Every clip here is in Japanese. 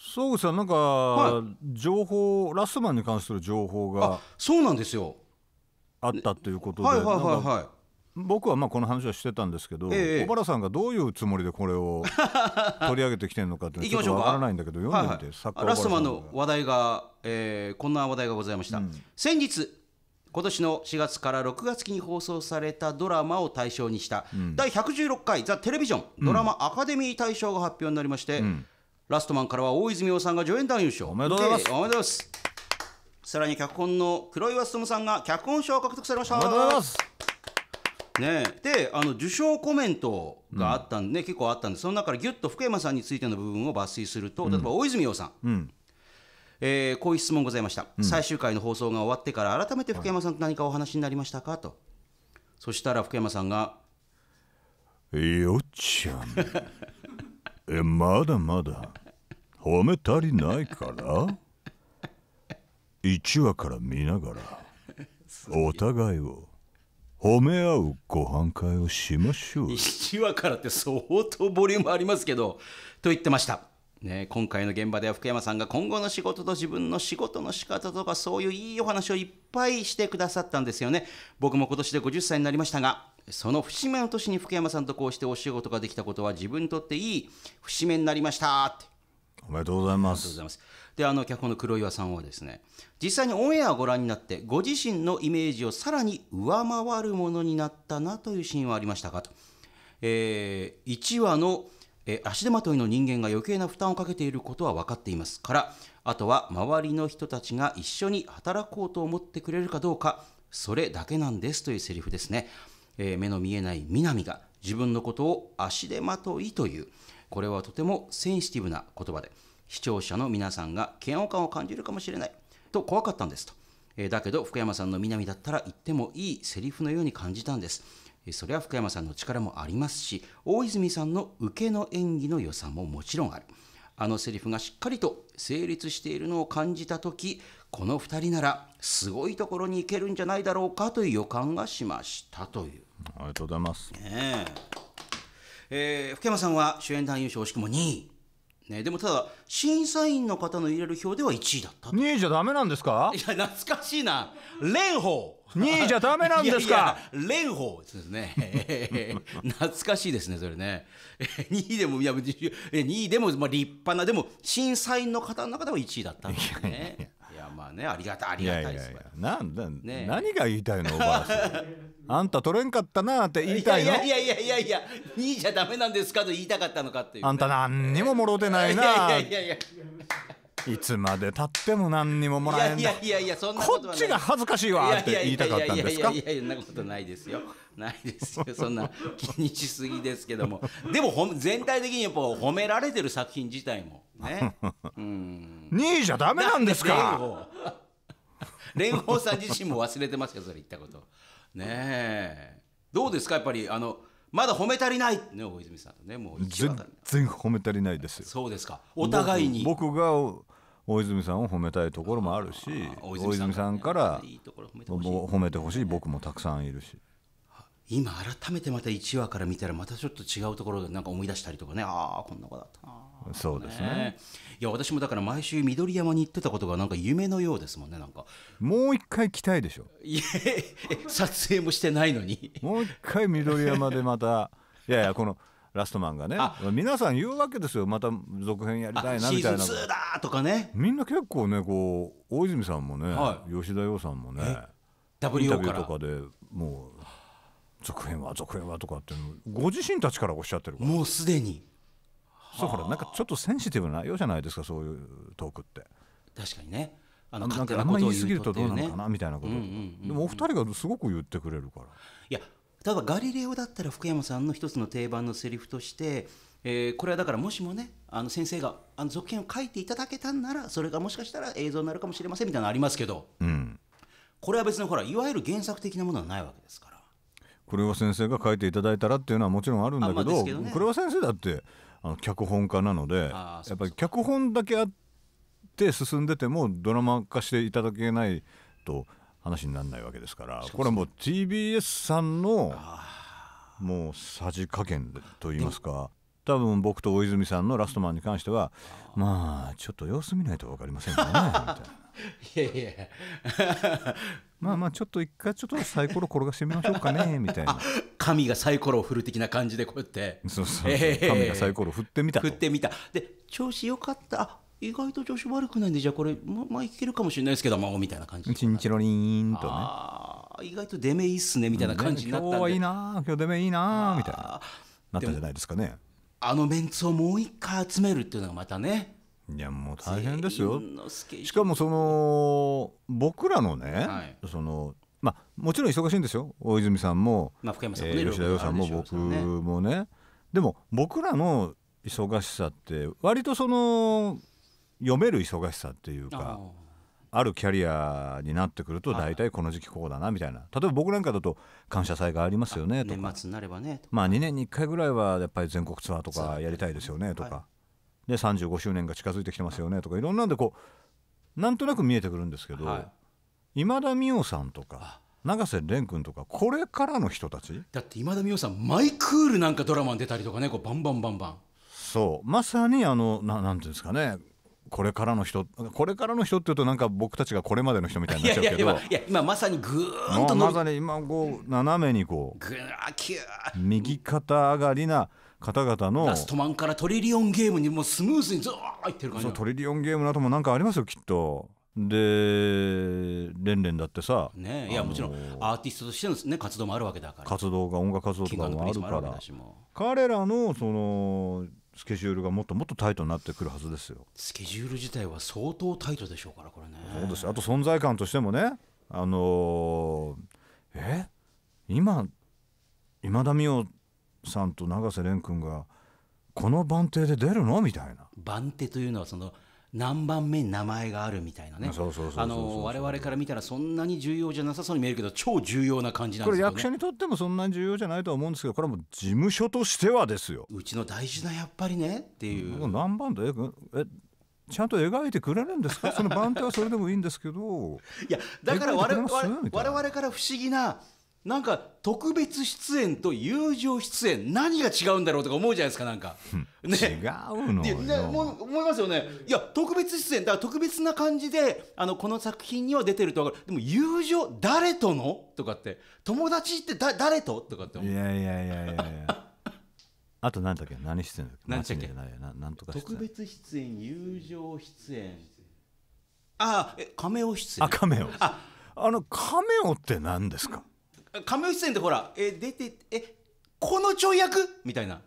そうさんなんか、はい、情報ラストマンに関する情報がそうなんですよあったということで、はいはいはいはい、僕はまあこの話はしてたんですけど、ええ、小原さんがどういうつもりでこれを 取り上げてきてるのかってちょっとわからないんだけど読んでみて、はいはい、ラストマンの話題が、えー、こんな話題がございました、うん、先日今年の4月から6月期に放送されたドラマを対象にした、うん、第116回「ザ・テレビジョンドラマアカデミー大賞」が発表になりまして、うんラストマンからは大泉洋さんが助演男優賞おめでとうございますおめでとうございますさらに脚本の黒岩勉さんが脚本賞を獲得されましたおめでとうございますね、であの受賞コメントがあったんで、ね、結構あったんでその中からぎゅっと福山さんについての部分を抜粋すると、例えば大泉洋さん、うんえー、こういう質問ございました、うん最終回の放送が終わってから改めて福山さんと何かお話になりましたかとそしたら福山さんがよっちゃんえまだまだ褒め足りないから1話から見ながらお互いを褒め合うご飯会をしましょう1話からって相当ボリュームありますけどと言ってましたね、今回の現場では福山さんが今後の仕事と自分の仕事の仕方とかそういういいお話をいっぱいしてくださったんですよね僕も今年で50歳になりましたがその節目の年に福山さんとこうしてお仕事ができたことは自分にとっていい節目になりましたっておめでとうございます。ますで、あの脚本の黒岩さんはですね、実際にオンエアをご覧になって、ご自身のイメージをさらに上回るものになったなというシーンはありましたかと。えー、1話の、えー、足手まといの人間が余計な負担をかけていることは分かっていますから、あとは周りの人たちが一緒に働こうと思ってくれるかどうか、それだけなんですというセリフですね。えー、目の見えない南が自分のことを足手まといという、これはとてもセンシティブな言葉で、視聴者の皆さんが嫌悪感を感じるかもしれない。と怖かったんですと。えだけど、福山さんの南だったら言ってもいいセリフのように感じたんです。それは福山さんの力もありますし、大泉さんの受けの演技の良さももちろんある。あのセリフがしっかりと成立しているのを感じた時、この2人ならすごいところに行けるんじゃないだろうかという予感がしましたという。ありがとうございます。ねええー、福山さんは主演男優賞惜しくも2位。ね、でもただ審査員の方の入れる票では1位だったと2位じゃダメなんですかいや懐かしいな蓮舫2位じゃダメなんですか蓮舫ですね、えー、懐かしいですねそれね、えー、2位でもいや2位でも、まあ、立派なでも審査員の方の中では1位だったんですねねありがたいありがたいですなんね、何が言いたいのおばあさん あんた取れんかったなって言いたいのいやいやいやいやいやじゃダメなんですかと言いたかったのかっていう、ね、あんた何にももろてないないやいやいやいやいつまでたっても何にももらえんいやいやいやそんなこっちが恥ずかしいわって言いたかったんですかいやいやいやそんなことないですよないですよ そんな気にしすぎですけどもでもほ全体的にやっぱ褒められてる作品自体もね うん2位じゃダメなんですか蓮舫さん自身も忘れてますよそれ言ったことねえどうですかやっぱりあのまだ褒め足りないね大泉さんとねもう全然褒め足りないですよそうですかお互いに僕が大泉さんを褒めたいところもあるし大泉さんから褒めてほしい僕もたくさんいるし今改めてまた1話から見たらまたちょっと違うところでなんか思い出したりとかねああこんな子だったなそうですねいや私もだから毎週緑山に行ってたことがなんか夢のようですもんねなんかもう一回来たいでしょ撮影もしてないのにもう一回緑山でまた いやいやこのラストマンがね皆さん言うわけですよまた続編やりたいなみたいなシーズン2だとかねみんな結構ねこう大泉さんもね、はい、吉田羊さんもねインタビューとかでもう続編は続編はとかってご自身たちからおっしゃってるもうすでにそうほらなんかちょっとセンシティブなようじゃないですかそういうトークって確かにねあのなんかあんまり言い過ぎるとどうなのかなみたいなこと、でもお二人がすごく言ってくれるからいや例えば「ガリレオ」だったら福山さんの一つの定番のセリフとしてえー、これはだからもしもねあの先生があの続編を書いていただけたんならそれがもしかしたら映像になるかもしれませんみたいなのありますけど、うん、これは別にほらいわゆる原作的なものはないわけですから。これは先生が書いていただいたらっていうのはもちろんあるんだけど,、まあね、これは先生だってあの脚本家なのでやっぱり脚本だけあって進んでてもドラマ化していただけないと話にならないわけですからこれはもう TBS さんのもうさじ加減といいますか。多分僕と大泉さんの「ラストマン」に関してはまあちょっと様子見ないと分かりませんからねみたいな。いやいやまあまあちょっと一回ちょっとサイコロ転がしてみましょうかね みたいな神がサイコロを振る的な感じでこうやってそうそう、えー、神がサイコロ振ってみた振ってみたで調子よかったあ意外と調子悪くないんでじゃあこれままあいけるかもしれないですけどもみたいな感じチンチロリーンとねああ意外と出目いいっすねみたいな感じになったんで、うん、今日はいいな今日出目いいなみたいななったんじゃないですかねあのメンツをもう一回集めるっていうのがまたねいやもう大変ですよしかもその僕らのね、はい、そのまあもちろん忙しいんですよ大泉さんも、まあ福山さん、ねえー、吉田洋さんも僕もね、でも僕らの忙しさって割とその読める忙しさっていうかあるキャリアになってくると大体この時期こうだなみたいな例えば僕なんかだと感謝祭がありますよねとか年末になればねまあ2年に1回ぐらいはやっぱり全国ツアーとかやりたいですよねとか。で35周年が近づいてきてますよねとかいろんなんでこうなんとなく見えてくるんですけど、はい、今田美桜さんとか永瀬廉君とかこれからの人たちだって今田美桜さんマイクールなんかドラマに出たりとかねこうバンバンバンバンそうまさにあのななんていうんですかねこれからの人これからの人っていうとなんか僕たちがこれまでの人みたいになっちゃうけどいやいや今まさにぐーンとまさに今こう斜めにこうぐーキュー右肩上がりな方々のラストマンからトリリオンゲームにもスムーズにずーいってる感じそうトリリオンゲームの後もなんかありますよきっとでレンレンだってさ、ね、いやもちろんアーティストとしての、ね、活動もあるわけだから活動が音楽活動とかもあるから彼らのそのスケジュールがもっともっとタイトになってくるはずですよスケジュール自体は相当タイトでしょうからこれねそうですあと存在感としてもねあのー、え今今田美桜さんと永瀬廉君がこの番手で出るのみたいな番手というのはその何番目に名前があるみたいなね我々から見たらそんなに重要じゃなさそうに見えるけど超重要な感じなんですよ、ね、これ役者にとってもそんなに重要じゃないとは思うんですけどこれはもう事務所としてはですようちの大事なやっぱりねっていう、何番でえちゃんと描いてくれるんですか その番手はそれでもいいんですけどいやだから我々我々から不思議ななんか特別出演と友情出演何が違うんだろうとか思うじゃないですかなんか、ね、違うのよ思いますよねいや特別出演だから特別な感じであのこの作品には出てると分かるでも友情誰とのとかって友達ってだ誰ととかって思ういやいやいやいやいや あと何だっけ何出演だっけ何ななんとか特別出演友情出演ああメ亀尾出演あ亀尾ああの亀尾って何ですか亀尾出演ってほらえ出てえこのちょい役みたいな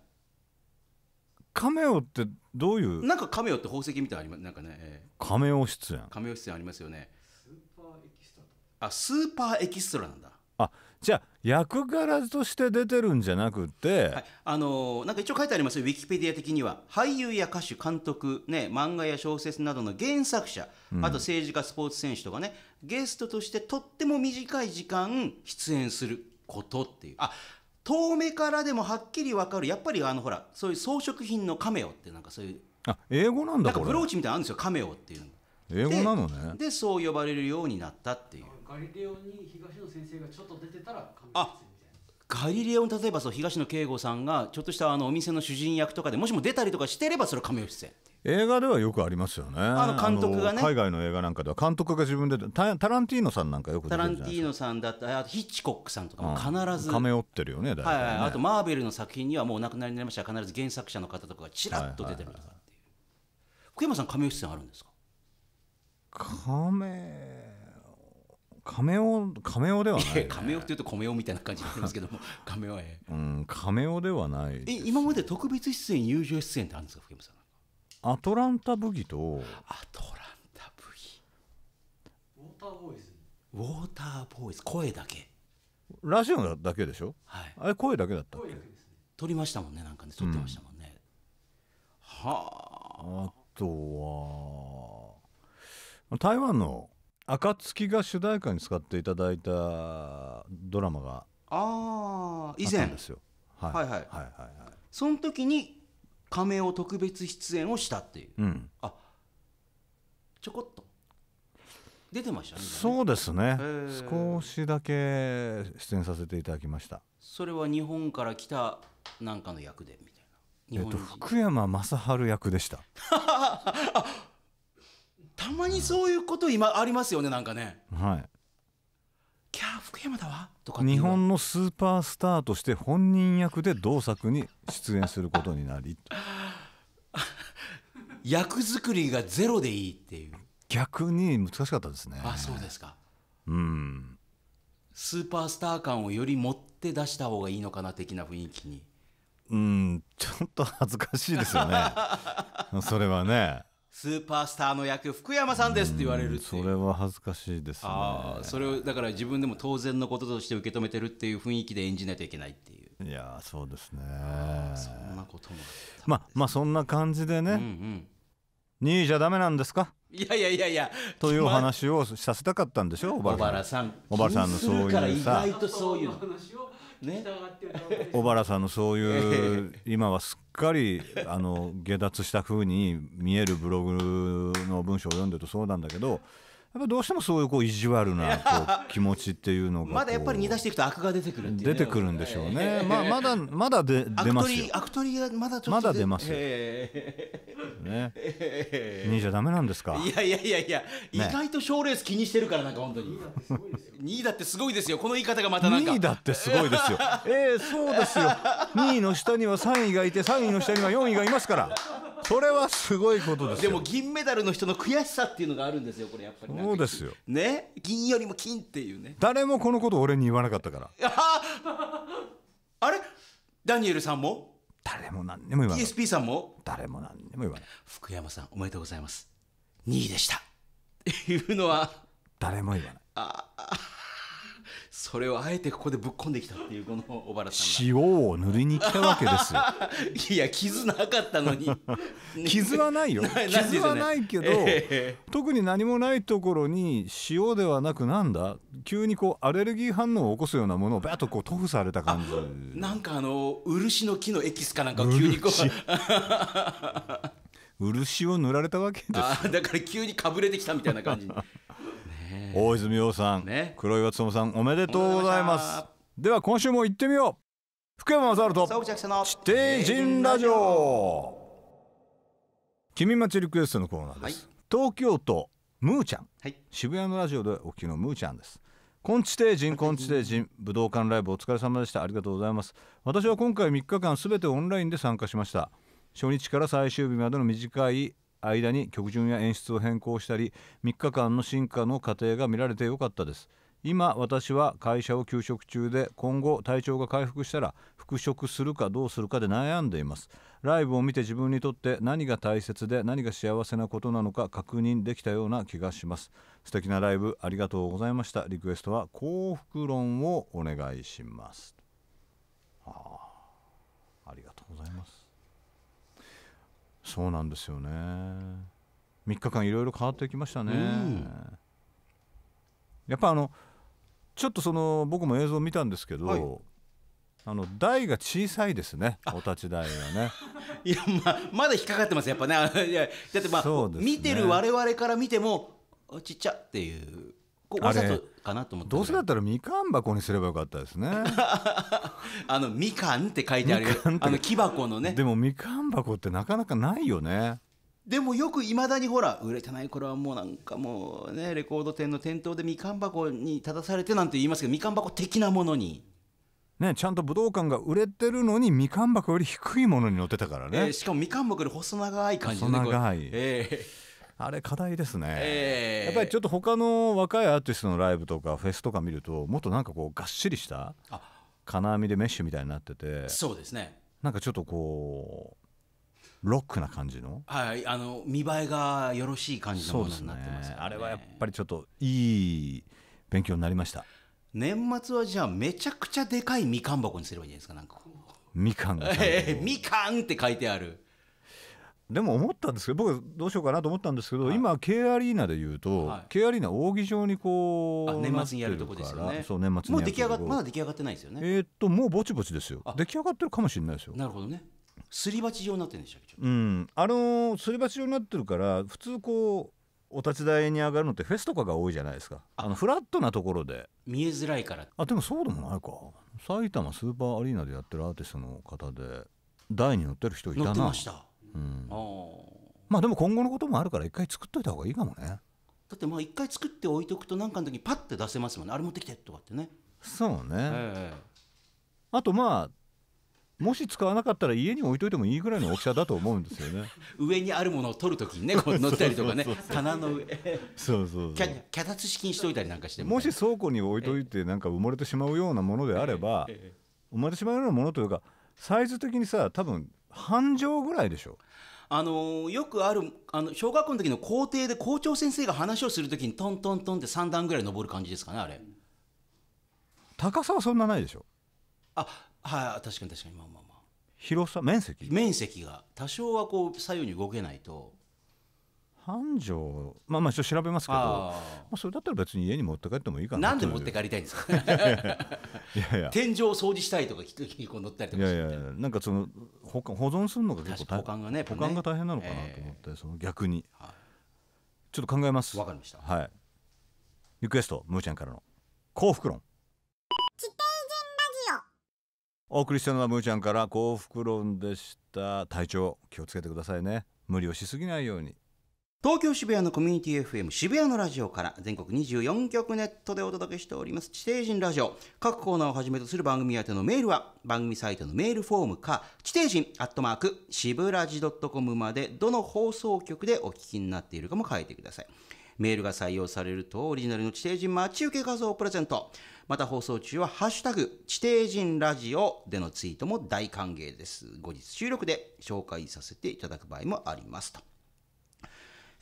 カメオってどういうなんかカメオって宝石みたいななんかね、えー、カメオ出演カメオ出演ありますよねスーパーエキストラあスーパーエキストラなんだあじゃあ役柄として出てるんじゃなくて、はい、あのー、なんか一応書いてありますよウィキペディア的には俳優や歌手監督、ね、漫画や小説などの原作者、あと政治家スポーツ選手とかねゲストとしてとっても短い時間出演することっていうあ遠目からでもはっきり分かるやっぱりあのほらそういう装飾品のカメオってなんかそういうあ英語なんだなんかブローチみたいなのあるんですよカメオっていうの英語なのねでそう呼ばれるようになったっていうガリレオに東野先生がちょっと出てたらあガリレオに例えばそう東野圭吾さんがちょっとしたあのお店の主人役とかでもしも出たりとかしてればそれは亀吉出演映画ではよくありますよねあの監督がね海外の映画なんかでは監督が自分でタランティーノさんなんかよくタランティーノさんだったあとヒッチコックさんとかも必ず、うん、亀ってるよね大体ね、はい、あとマーベルの作品にはもうお亡くなりになりました必ず原作者の方とかがちらっと出てるとかっていう、福山さん亀吉出演あるんですか亀亀尾亀尾ではない、ね、亀尾っていうと米尾みたいな感じなんですけども 亀尾へうん亀尾ではないえ今まで特別出演友情出演ってあるんですか福山さんアトランタブギとアトランタブギウォーターボーイズウォーターボーイズ声だけラジオだけでしょはいあれ声だけだったっけ、ね、撮りましたもんねなんかね撮ってましたもんね、うん、はああとは台湾の暁が主題歌に使っていただいたドラマがあ以前ですよ、はい、はいはいはいはいその時に亀を特別出演をしたっていう、うん、あちょこっと出てましたねそうですね少しだけ出演させていただきましたそれは日本から来たなんかの役でみたいなえっと、福山雅治役でした たまにそういうこと今ありますよねなんかねはいキャー福山だわとか日本のスーパースターとして本人役で同作に出演することになり 役作りがゼロでいいっていう逆に難しかったですねあそうですかうんスーパースター感をより持って出した方がいいのかな的な雰囲気にうんちょっと恥ずかしいですよね それはねスーパースターの役福山さんですって言われるそれは恥ずかしいです、ね、ああそれをだから自分でも当然のこととして受け止めてるっていう雰囲気で演じないといけないっていういやそうですねそんなこともまあまあそんな感じでね、うんうん2位じゃダメなんですかいやいやいやいやというお話をさせたかったんでしょ小原さん小原さんのそういうさ意外とそういうのね、小原さんのそういう今はすっかりあの下脱したふうに見えるブログの文章を読んでるとそうなんだけどっぱどうしてもそういうこう意地悪なこう気持ちっていうのが まだやっぱり煮出していくと悪が出てくるてね、出てくるんでしょうね、まあ、まだまだで出ますよ悪取りがまだちょっとまだ出ますよ、ね2じゃダメなんですかいやいやいやいや、意外と賞レース気にしてるからなんか本当に2位 だってすごいですよこの言い方がまたなんか2位だってすごいですよええそうですよ2位の下には3位がいて3位の下には4位がいますからそれはすごいことですでも銀メダルの人の悔しさっていうのがあるんですよこれやっぱりそうですよね銀よりも金っていうね誰もこのこと俺に言わなかったからあれダニエルさんも誰も何でも言わない TSP さんも誰も何でも言わない福山さんおめでとうございます2位でしたいうのは誰も言わないああそれをあえてここでぶっ込んできたっていうこの小原さん塩を塗りに来たわけですよ いや傷なかったのに 傷はないよ な傷はないけど、えー、特に何もないところに塩ではなくなんだ急にこうアレルギー反応を起こすようなものをバッとこう塗布された感じなんかあの漆の木のエキスかなんか急にこう漆を塗られたわけですあだから急にかぶれてきたみたいな感じ大泉洋さん、ね、黒岩つさんおめでとうございますでは今週も行ってみよう福山雅治と地底人ラジオ君町リクエストのコーナーです、はい、東京都ムーちゃん、はい、渋谷のラジオでお聞きのムーちゃんですコンチテージンコンチテージン武道館ライブお疲れ様でしたありがとうございます私は今回3日間すべてオンラインで参加しました初日から最終日までの短い間に曲順や演出を変更したり3日間の進化の過程が見られてよかったです今私は会社を休職中で今後体調が回復したら復職するかどうするかで悩んでいますライブを見て自分にとって何が大切で何が幸せなことなのか確認できたような気がします素敵なライブありがとうございましたリクエストは幸福論をお願いしますあありがとうございますそうなんですよね3日間いろいろ変わってきましたね、やっぱあのちょっとその僕も映像見たんですけど、はい、あの台が小さいですねお立ち台はね いやまあ、まだ引っかかってますやっぱねいやだってまあ、ね、見てる我々から見てもちっちゃっていうこわざとかなと思ってどうせだったらみかん箱にすればよかったですねあのみかんって書いてあるあの木箱のねでもみかん箱ってなかなかないよねでもよくいまだにほら売れてない頃はもうなんかもうねレコード店の店頭でみかん箱に立たされてなんて言いますけどみかん箱的なものに。ね、ちゃんと武道館が売れてるのにみかん箱より低いものに乗ってたからね、えー、しかもみかん箱より細長い感じで、ね、細長い、えー、あれ課題ですね、えー、やっぱりちょっと他の若いアーティストのライブとかフェスとか見るともっとなんかこうがっしりした金網でメッシュみたいになっててそうですねなんかちょっとこうロックな感じのはいあの見栄えがよろしい感じのものになってます、ねね、あれはやっぱりちょっといい勉強になりました年末はじゃあめちゃくちゃでかいみかん箱にすればいいんじゃないですかなんかみかんが、えー、みかんって書いてあるでも思ったんですけど僕どうしようかなと思ったんですけど、はい、今 K アリーナでいうと、はい、K アリーナ扇状にこう年末にやるとこですよねそう年末もう出来上がまだ出来上がってないですよねえー、っともうぼちぼちですよ出来上がってるかもしれないですよなるほどねすり鉢状になってるんでしたっけうんあのすり鉢状になってるから普通こうお立ち台に上がるのってフェスとかが多いじゃないですかあのフラットなところで見えづらいからあでもそうでもないか埼玉スーパーアリーナでやってるアーティストの方で台に乗ってる人いたな乗ってましたうんまあでも今後のこともあるから一回作っといた方がいいかもねだってまあ一回作って置いとくと何かの時にパッて出せますもんねあれ持ってきてとかってねそうね、えー、あとまあもし使わなかったら家に置いといてもいいぐらいの大きさだと思うんですよね 上にあるものを取るときにねこう乗ったりとかね棚の上そうそう脚立式にしといたりなんかしてもし倉庫に置いといてなんか埋もれてしまうようなものであれば、埋もれてしまうようなものというかサイズ的にさ多分半畳ぐらいでしょあのよくあるあの小学校の時の校庭で校長先生が話をするときにトントントンって3段ぐらい登る感じですかねあれ高さはそんなないでしょあはい、確かに確かにまあまあまあ広さ面積面積が多少はこう左右に動けないと繁盛まあまあ一応調べますけどまあ、それだったら別に家に持って帰ってもいいかななんで持って帰りたいんですか いやいや天井掃除したいとか聞く乗ったりとかいやいやなんかその保保存するのが結構保管がね保管が大変なのかなと思って、えー、その逆に、はい、ちょっと考えますわかりましたはいリクエストむーちゃんからの幸福論お送りしたのはむーちゃんから幸福論でした体調気をつけてくださいね無理をしすぎないように東京渋谷のコミュニティ FM 渋谷のラジオから全国24局ネットでお届けしております地底人ラジオ各コーナーをはじめとする番組宛てのメールは番組サイトのメールフォームか地底人アットマーク渋ラジドットコムまでどの放送局でお聞きになっているかも書いてくださいメールが採用されるとオリジナルの地底人待ち受け画像をプレゼントまた放送中は「ハッシュタグ地底人ラジオ」でのツイートも大歓迎です後日収録で紹介させていただく場合もありますと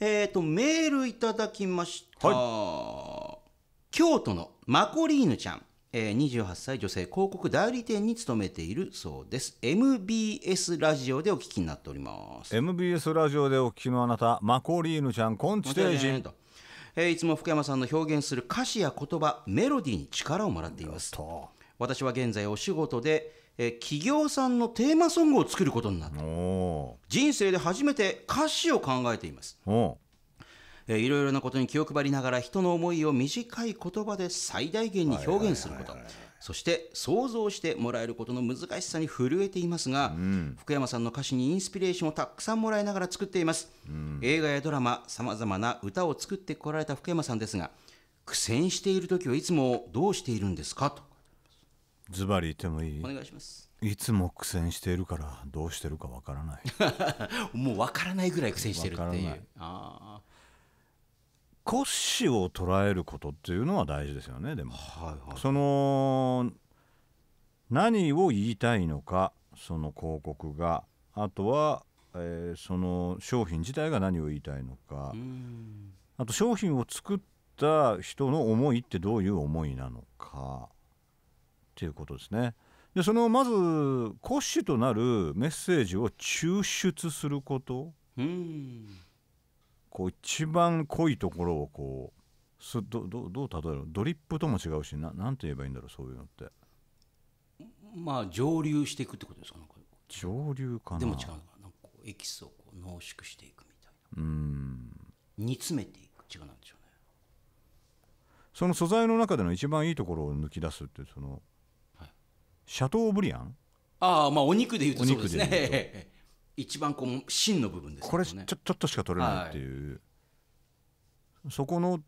えっ、ー、と、メールいただきました。はい、京都のマコリーヌちゃん。えー、28歳女性広告代理店に勤めているそうです MBS ラジオでお聞きになっております MBS ラジオでお聞きのあなたマコリーヌちゃんコンチテージえー、いつも福山さんの表現する歌詞や言葉メロディーに力をもらっています私は現在お仕事で、えー、企業さんのテーマソングを作ることになった人生で初めて歌詞を考えていますおえー、いろいろなことに気を配りながら人の思いを短い言葉で最大限に表現すること、そして想像してもらえることの難しさに震えていますが、うん、福山さんの歌詞にインスピレーションをたくさんもらいながら作っています、うん、映画やドラマさまざまな歌を作ってこられた福山さんですが苦戦している時はいつもどうしているんですかとズバリ言ってもいいお願いしますいつも苦戦しているからどうしてるかわからない もうわからないぐらい苦戦してるっていうああ骨子を捉えることっていうのは大事ですよねでも、はいはい、その何を言いたいのかその広告があとは、えー、その商品自体が何を言いたいのかあと商品を作った人の思いってどういう思いなのかっていうことですね。でそのまず骨子となるメッセージを抽出すること。こう一番濃いところをこうすどどどう例えるドリップとも違うしななんて言えばいいんだろうそういうのってまあ蒸留していくってことですかか蒸留かなでも違うかなんかエキスをこう濃縮していくみたいなうん煮詰めていく違うなんでしょうねその素材の中での一番いいところを抜き出すってその、はい、シャトーブリアンああまあお肉でいうとそうですね一番こう芯の部分です、ね、これちょちょっとしか取れないっていう、はい、そこの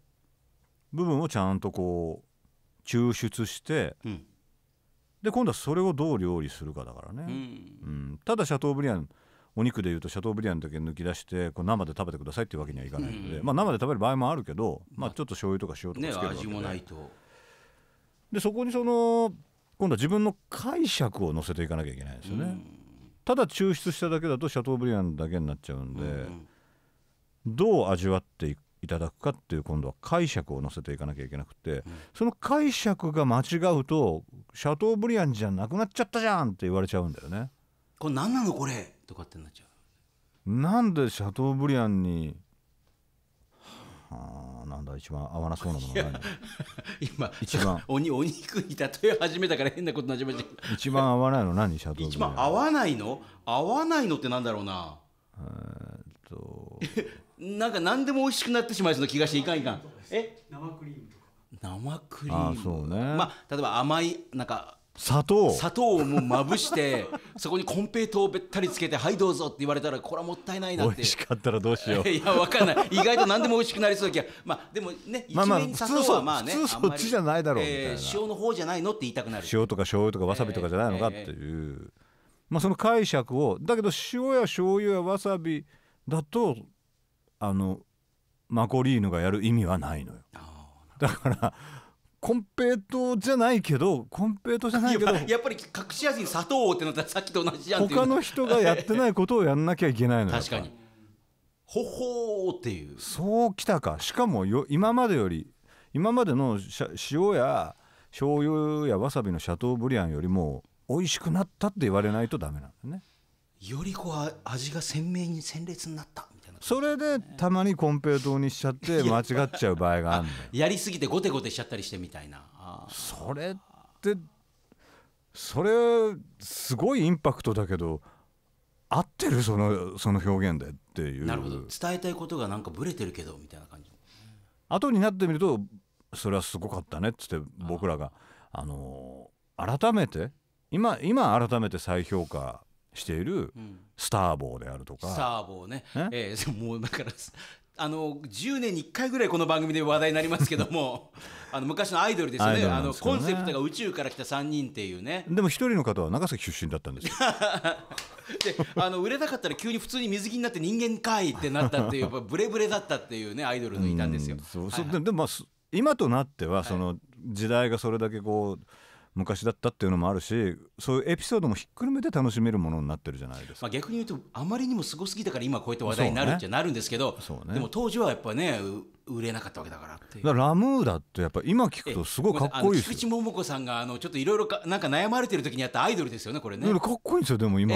部分をちゃんとこう抽出して、うん、で今度はそれをどう料理するかだからね、うん、うん、ただシャトーブリアンお肉でいうとシャトーブリアンだけ抜き出してこう生で食べてくださいっていうわけにはいかないので、うん、まあ、生で食べる場合もあるけど、まあ、ちょっと醤油とか塩とかつけるわけで、ね、味もないとでそこにその今度は自分の解釈を乗せていかなきゃいけないですよね。ただ抽出しただけだとシャトーブリアンだけになっちゃうんで、うん、どう味わっていただくかっていう今度は解釈を乗せていかなきゃいけなくて、うん、その解釈が間違うとシャトーブリアンじゃなくなっちゃったじゃんって言われちゃうんだよね。これ何なのこれとかってなっちゃうなんでシャトーブリアンにあなんだ一番合わなそうなものない今一番おにお肉に例え始めたから変なことなじめて一番合わないの何シャドウブア一番合わないの合わないのってなんだろうなえー、っと なんか何でも美味しくなってしまいそうな気がしていかんいかんえ生クリームとか生クリームあそうねまあ例えば甘いなんか砂糖砂糖をもうまぶして そこにコンペイトをべったりつけて「はいどうぞ」って言われたらこれはもったいないなって美味しかったらどうしよう いやわかんない意外と何でも美味しくなりそうだけどまあでもね一面に砂糖はまあね、そっちじゃないだろう、えー、塩の方じゃないのって言いたくなる塩とか醤油とかわさびとかじゃないのかっていう、えーえー、まあその解釈をだけど塩や醤油やわさびだとあのマコリーヌがやる意味はないのよだからコンペイトじゃないけどコンペイトじゃないけどやっぱり隠し味に砂糖をってなったらさっきと同じじゃん他の人がやってないことをやんなきゃいけないの確かにほほーっていうそうきたかしかもよ今までより今までの塩や醤油やわさびのシャトーブリアンよりも美味しくなったって言われないとダメなんだねよりこう味が鮮明に鮮烈になったそれでたまにコンペイトにしちゃって間違っちゃう場合があるやりすぎてゴテゴテしちゃったりしてみたいなそれってそれすごいインパクトだけど合ってるそのその表現でっていうなるほど伝えたいことがなんかブレてるけどみたいな感じ後になってみるとそれはすごかったねっつって僕らがあの改めて今今改めて再評価しているスターボーであるとか、スターボーねね、えー、もうだからあの10年に1回ぐらいこの番組で話題になりますけども あの昔のアイドルですよね、ね、あのコンセプトが宇宙から来た3人っていうねでも一人の方は長崎出身だったんですよ であの売れたかったら急に普通に水着になって人間かいってなったっていうブレブレだったっていうねアイドルのいたんですよ。でも、まあ、今となってはその時代がそれだけこう昔だったっていうのもあるしそういうエピソードもひっくるめて楽しめるものになってるじゃないですか、まあ、逆に言うとあまりにもすごすぎたから今こうやって話題になるっちゃなるんですけど、ねね、でも当時はやっぱね売れなかったわけだからっていうラムーダってやっぱ今聞くとすごいかっこいいです菊池桃子さんがあのちょっといろいろなんか悩まれてる時にやったアイドルですよねこれねかっこいいんですよでも今、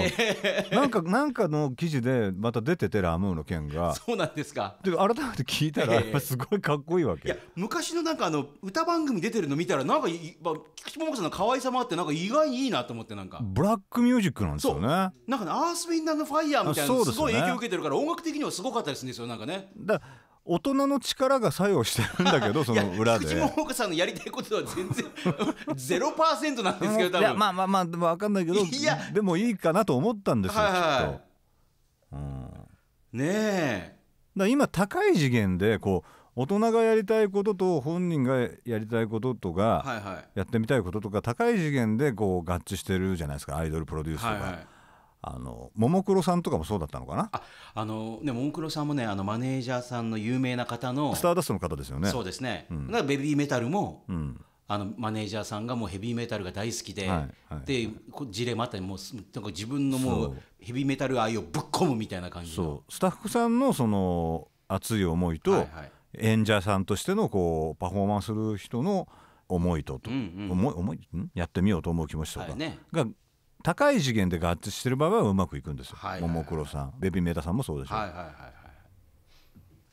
なんかなんかの記事でまた出ててラムーの件がそうなんですかで改めて聞いたらやっぱすごいかっこいいわけ、いや昔のなんかあの歌番組出てるの見たらなんか、まあ、菊池桃子さんの可愛さもあってなんか意外にいいなと思ってなんかブラックミュージックなんですよねなんか、ね、アースウィンダーのファイヤーみたいなすごい影響受けてるから音楽的にはすごかったりするんですよなんかねだ大人の力が作用してるんだけど その裏で口もさんのやりたいことは全然 ゼロパーセントなんですけど多分いやまあまあまあ分かんないけどいやでもいいかなと思ったんですよ、きっと、うん、ねえだ今高い次元でこう大人がやりたいことと本人がやりたいこととか、やってみたいこととか高い次元でこう合致してるじゃないですかアイドルプロデュースとか、はいはいあのももクロさんとかもそうだったのかなああの、ね、ももクロさんもねあのマネージャーさんの有名な方のスターダストの方ですよねそうですね、うん、だからベビーメタルも、うん、あのマネージャーさんがもうヘビーメタルが大好きで、はいはい、で事例もあったりもうなんか自分のもうヘビーメタル愛をぶっ込むみたいな感じそうスタッフさんのその熱い思いと、はいはい、演者さんとしてのこうパフォーマンスする人の思いとと、うんうん、思い思いやってみようと思う気持ちとか、はいね、が高い次元で合致してる場合はうまくいくんですよ、はいももクロさんベビーメーターさんもそうでしょう、はいはいはいはい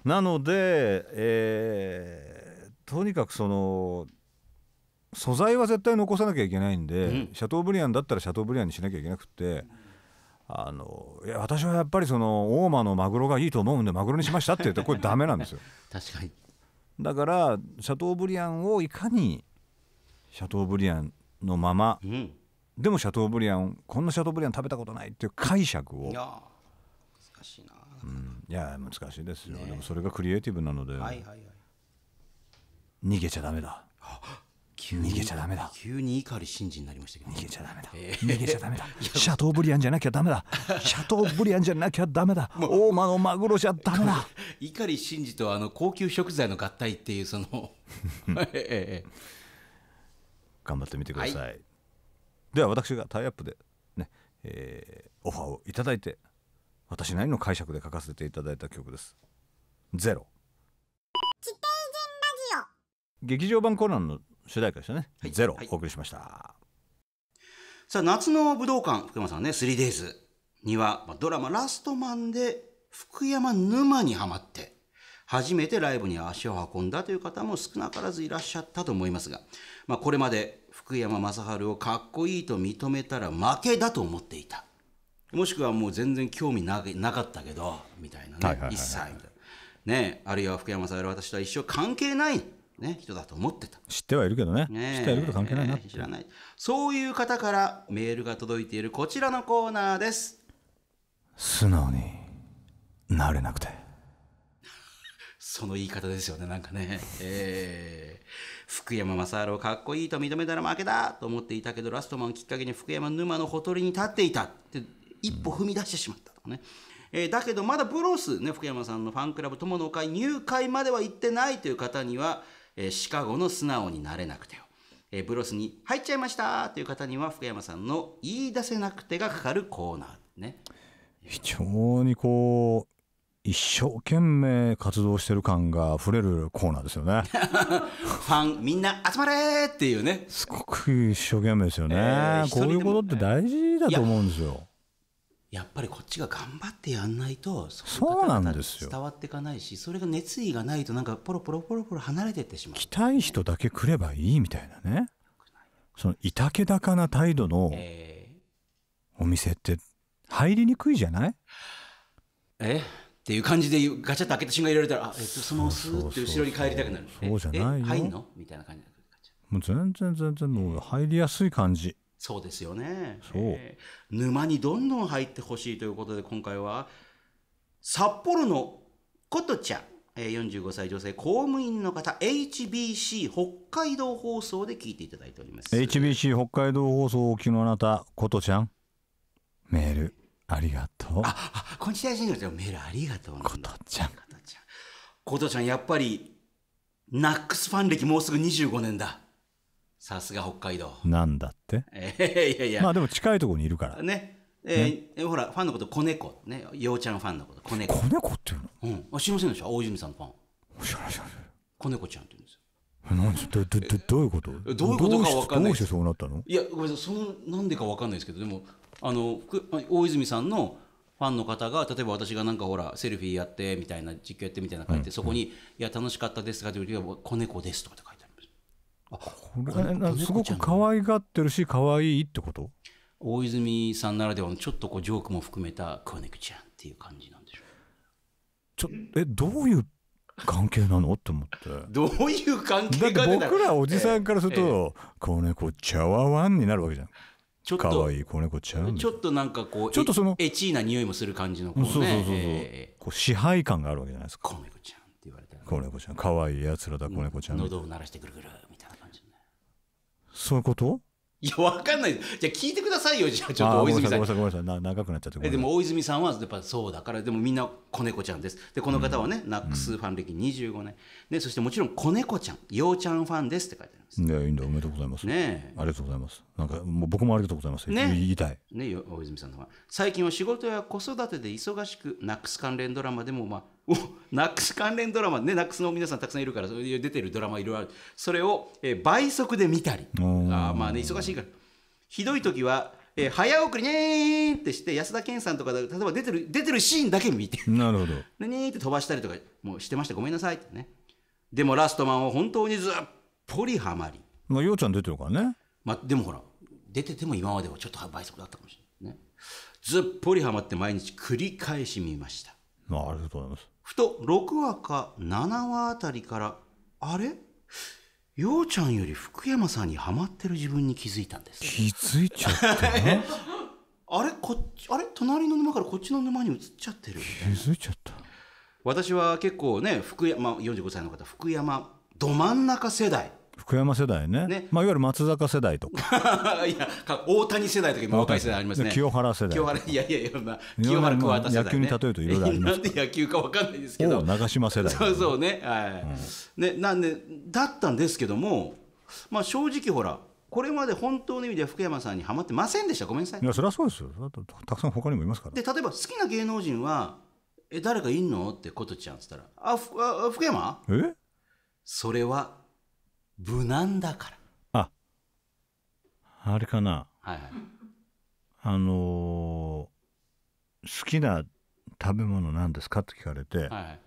なので、えーとにかくその素材は絶対残さなきゃいけないんで、うんシャトーブリアンだったらシャトーブリアンにしなきゃいけなくて。あのいや私はやっぱりその大間のマグロがいいと思うんでマグロにしましたって言うとこれダメなんですよ 確かにだからシャトーブリアンをいかにシャトーブリアンのままでもシャトーブリアンこんなシャトーブリアン食べたことないっていう解釈をいや難しいな、うん、いや難しいですよ、ね、でもそれがクリエイティブなので、はいはいはい、逃げちゃダメだ急に逃げちゃダメだ急にり信じになりましたけど、逃げちゃダメだ、えー、逃げちゃダメだシャトーブリアンじゃなきゃダメだシャトーブリアンじゃなきゃダメだ大間のマグロじゃダメだ怒り信じとあの高級食材の合体っていうその 頑張ってみてください、はいでは私がタイアップでね、えー、オファーをいただいて私なりの解釈で書かせていただいた曲です「ゼロ」劇場版コナンの主題歌でしたね「はい、ゼロ」お送りしました、はい、さあ夏の武道館福山さんね「3days」にはドラマ「ラストマン」で福山沼にはまって初めてライブに足を運んだという方も少なからずいらっしゃったと思いますが、まあ、これまで福山雅治をかっこいいと認めたら負けだと思っていたもしくはもう全然興味なかったけどみたいなね、一切みたいなねあるいは福山雅治は私とは一生関係ないね、人だと思ってた知ってはいるけどねね知ってはいるけど関係ないな、知らないそういう方からメールが届いているこちらのコーナーです素直になれなくてその言い方ですよね、なんかね。えー、福山雅治をかっこいいと認めたら負けだと思っていたけど、ラストマンきっかけに福山沼のほとりに立っていたって一歩踏み出してしまったとかね。えー、だけどまだブロス、ね、福山さんのファンクラブ友の会入会までは行ってないという方には、えー、シカゴの素直になれなくてよ。えー、ブロスに入っちゃいましたという方には福山さんの言い出せなくてがかかるコーナーね。非常にこう一生懸命活動してる感が触れるコーナーですよね ファンみんな集まれっていうねすごく一生懸命ですよね、えー、こういうことって大事だと思うんですよやっぱりこっちが頑張ってやんないとそうなんですよ伝わっていかないしそれが熱意がないとなんかポロポロポロポロ離れてってしまう、ね、来たい人だけ来ればいいみたいなねそのいたけだかな態度のお店って入りにくいじゃないえーっていう感じでガチャッと開けた瞬間入れられたらあ、えっと、そのままスーって後ろに帰りたくなるそうじゃない入んのみたいな感じもう全然全然もう入りやすい感じそうですよねそう、えー、沼にどんどん入ってほしいということで今回は札幌のことちゃん45歳女性公務員の方 HBC 北海道放送で聞いていただいております HBC 北海道放送をお聞きのあなたことちゃんメールありがとう。あ、あこんにちは、新庄ちゃん。メールありがとう。ことちゃん。ことちゃん。ことちゃん、やっぱり、ナックスファン歴もうすぐ25年だ。さすが北海道。なんだって、えー、いやいや。まあでも近いところにいるから。ね。えー、ね、ほら、ファンのこと、子猫。ね。ようちゃんファンのこと、子猫。子猫っていうのうん。あ、知りませんでした大泉さんのファン。おしゃれ知らない。子猫ちゃんって言うんですよ。なんどどどどういうことどういうことか分かんないそうなったのいやごめんなさいそのなんでか分かんないですけどでもあの大泉さんのファンの方が例えば私がなんかほらセルフィーやってみたいな実況やってみたいな書いて、そこに「いや楽しかったです」とかって言うと「子猫です」とかって書いてありますあこれねすごく可愛がってるし可愛いってこと大泉さんならではのちょっとこうジョークも含めた「子猫ちゃん」っていう感じなんでしょうちょえどういう関係なのって思ってどういう関係だって僕らおじさんからすると「子、え猫、ちゃ茶わわん」になるわけじゃんちょっと可愛い子猫ちゃんちょっとなんかこうちょっとそのエチーな匂いもする感じのこね、そうそうそうそう、えー、こう支配感があるわけじゃないですか子猫ちゃんって言われたら、ね、子猫ちゃんかわいやつらだ子猫ちゃん喉を鳴らしてぐるぐるみたいな感じ、ね、そういうこといや、わかんないじゃ聞いてくださいよ、じゃあ、ちょっと大泉さん。ごめんなさい、ごめんなさい、な長くなっちゃって。でも、大泉さんは、やっぱそうだから、でもみんな、子猫ちゃんです。で、この方はね、ナックスファン歴25年。ね、そしてもちろん、子猫ちゃん、ようちゃんファンですって書いてあるす。ね、いいんだ、おめでとうございます。ねありがとうございます。なんか、もう僕もありがとうございます。ね言いたい。ね、大泉さんの最近は仕事や子育てで忙しく、ナックス関連ドラマでも、まあ、ナックス関連ドラマねナックスの皆さんたくさんいるからそ出てるドラマいろいろあるそれを、えー、倍速で見たりあまあね忙しいからひどい時は、えー、早送りねーってして安田顕さんとか例えば出てる出てるシーンだけ見てなるほどねーって飛ばしたりとかもうしてましたごめんなさいってねでもラストマンは本当にずっぽりはまりまあようちゃん出てるからねまあでもほら出てても今まではちょっと倍速だったかもしれないねずっぽりはまって毎日繰り返し見ましたありがとうございますふと6話か7話あたりから、あれようちゃんより福山さんにはまってる自分に気づいたんです。気づいちゃった あれこっち、あれ隣の沼からこっちの沼に移っちゃってる気づいちゃった。私は結構ね、福山、45歳の方、福山、ど真ん中世代。福山世代ね、ね、まあ、いわゆる松坂世代とか いや大谷世代とか今若い世代ありますね清原世代清原いやいやいや、まあ、清原桑田世代、ね、野球に例えるといろいろありますなんで野球か分かんないですけど長嶋世代、ね、そうそうね,、はいねなんでだったんですけども、まあ、正直ほらこれまで本当の意味で福山さんにはまってませんでしたごめんなさいいやそれはそうですよたくさん他にもいますからで例えば好きな芸能人は「え誰かいんの?」ってことちゃんっつったら「あふあ福山えそれは無難だからああれかな、はいはい、あのー、好きな食べ物なんですかって聞かれて、はいはい、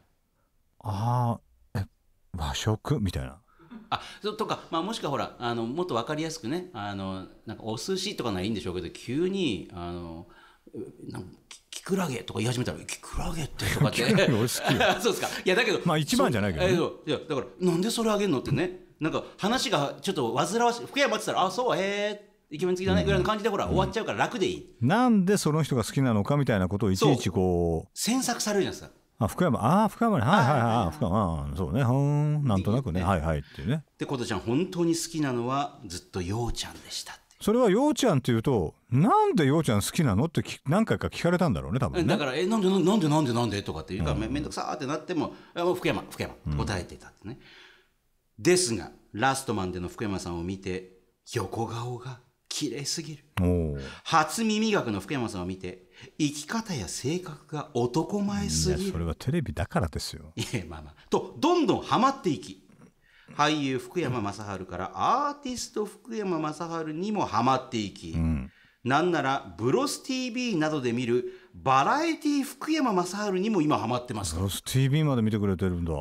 ああえ和食みたいなあそとか、まあ、もしかほらあのもっと分かりやすくねあのなんかお寿司とかならいいんでしょうけど急にあのなんきくらげとか言い始めたらきくらげってとかって そうですかいやだけどまあ一番じゃないけど、ね、だからなんでそれあげんのってねなんか話がちょっと煩わしい福山って言ったらあそうへえイケメン好きだねぐらいの感じでほら、終わっちゃうから楽でいい、なんでその人が好きなのかみたいなことをいちいちこう詮索されるじゃないですかあ福山ああ福山ねはいはいはい、福山あそうねうんなんとなくねはいはいっていうねで琴ちゃん本当に好きなのはずっと陽ちゃんでしたそれは陽ちゃんっていうとなんで陽ちゃん好きなのってき何回か聞かれたんだろうね多分ねだから「えなんでなんでなんでなんで?」とかっていうから、めんどくさーってなっても「あも福山福山」答えてたってね、ですが、ラストマンでの福山さんを見て、横顔が綺麗すぎる。初耳学の福山さんを見て、生き方や性格が男前すぎる。それはテレビだからですよ。いえ、まあまあ。と、どんどんハマっていき、俳優福山雅治からアーティスト福山雅治にもハマっていき、うん、なんならブロス TV などで見るバラエティ福山雅治にも今ハマってますブロス TV まで見てくれてるんだ、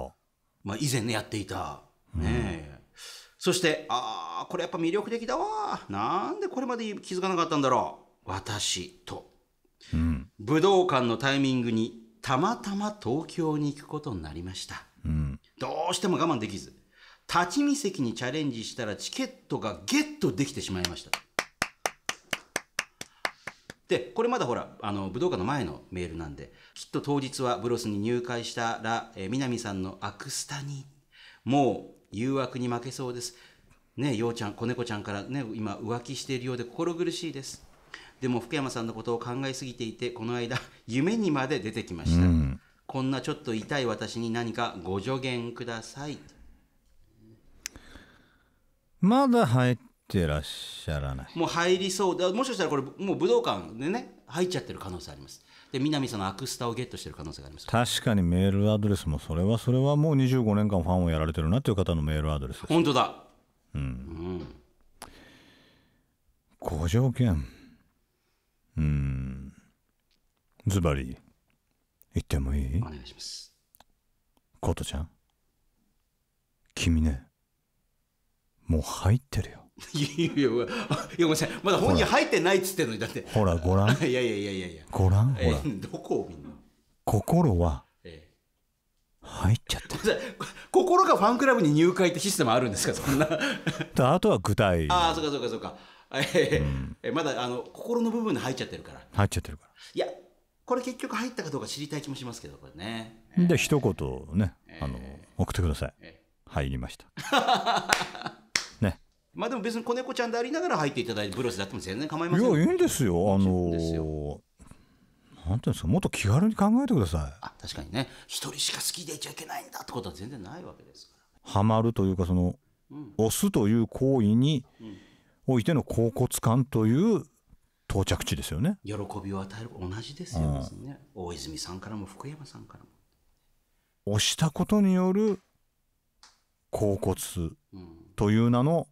まあ、以前ねやっていたねえ、うん、そしてああこれやっぱ魅力的だわなんでこれまで気づかなかったんだろう私と、うん、武道館のタイミングにたまたま東京に行くことになりました、うん、どうしても我慢できず立ち見席にチャレンジしたらチケットがゲットできてしまいましたでこれまだほらあの武道館の前のメールなんできっと当日はブロスに入会したら、えー、南さんのアクスタにもう誘惑に負けそうです。ね、ようちゃん、子猫ちゃんからね、今浮気しているようで心苦しいです。でも福山さんのことを考えすぎていて、この間、夢にまで出てきました。うん、こんなちょっと痛い私に何かご助言ください。まだ入ってらっしゃらない。もう入りそうで、もしかしたらこれ、もう武道館でね、入っちゃってる可能性あります。で南さんのアクスタをゲットしてる可能性があります確かにメールアドレスもそれはそれはもう25年間ファンをやられてるなという方のメールアドレス本当だうん、うん、ご条件うんズバリ言ってもいいお願いしますコトちゃん君ねもう入ってるよ いやいや、ごめんなさい、まだ本人入ってないっつってんのに、だって。ほら、ご覧。い やいやいやいやいや。ご覧ほら。どこをみん心は、入っちゃった。心がファンクラブに入会ってシステムあるんですか、そんな。あとは具体。ああ、そうかそうかそうか。えうん、まだあの心の部分で入っちゃってるから。入っちゃってるから。いや、これ結局入ったかどうか知りたい気もしますけど、これね。で、一言ね、えー、あの、送ってください。えー、入りました。まあでも別に子猫ちゃんでありながら入っていただいてブロスだっても全然構いませんいやいいんですよあのーなんていうんですかもっと気軽に考えてくださいあ確かにね一人しか好きでいちゃいけないんだってことは全然ないわけですからハマるというかその、うん、押すという行為においての恍惚感という到着地ですよね喜びを与える同じですよね、うん、大泉さんからも福山さんからも押したことによる恍惚という名の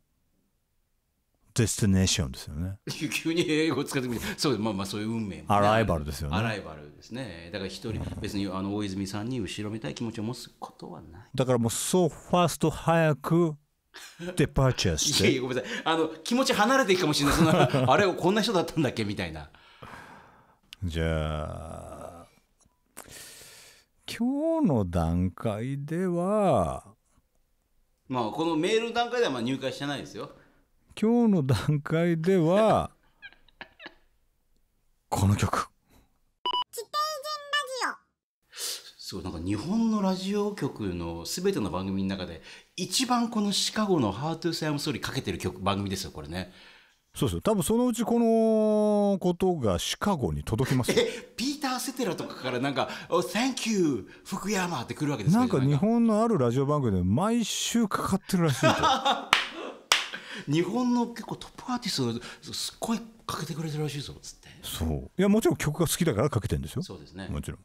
デスティネーションですよね。急に英語使ってみて、そうです、まあまあそういう運命、ね、アライバルですよね。アライバルですね。だから一人、別にあの大泉さんに後ろめたい気持ちを持つことはない。だからもう、そうファースト早くデパーチャーして。いやいや、ごめんなさい。あの、気持ち離れていくかもしれない。そ あれ、こんな人だったんだっけみたいな。じゃあ、今日の段階では、まあ、このメールの段階ではまあ入会してないですよ。今日の段階では この曲そうなんか日本のラジオ局の全ての番組の中で一番このシカゴの「ハートゥーサイムソリかけてる曲番組ですよこれねそうですよ多分そのうちこのことがシカゴに届きます えピーター・セテラとかからなんか「oh, Thank you 福山」ってくるわけですなんか日本のあるラジオ番組で毎週かかってるらしい 日本の結構トップアーティストすっごいかけてくれてるらしいぞっつってそういやもちろん曲が好きだからかけてるんですよそうですねもちろん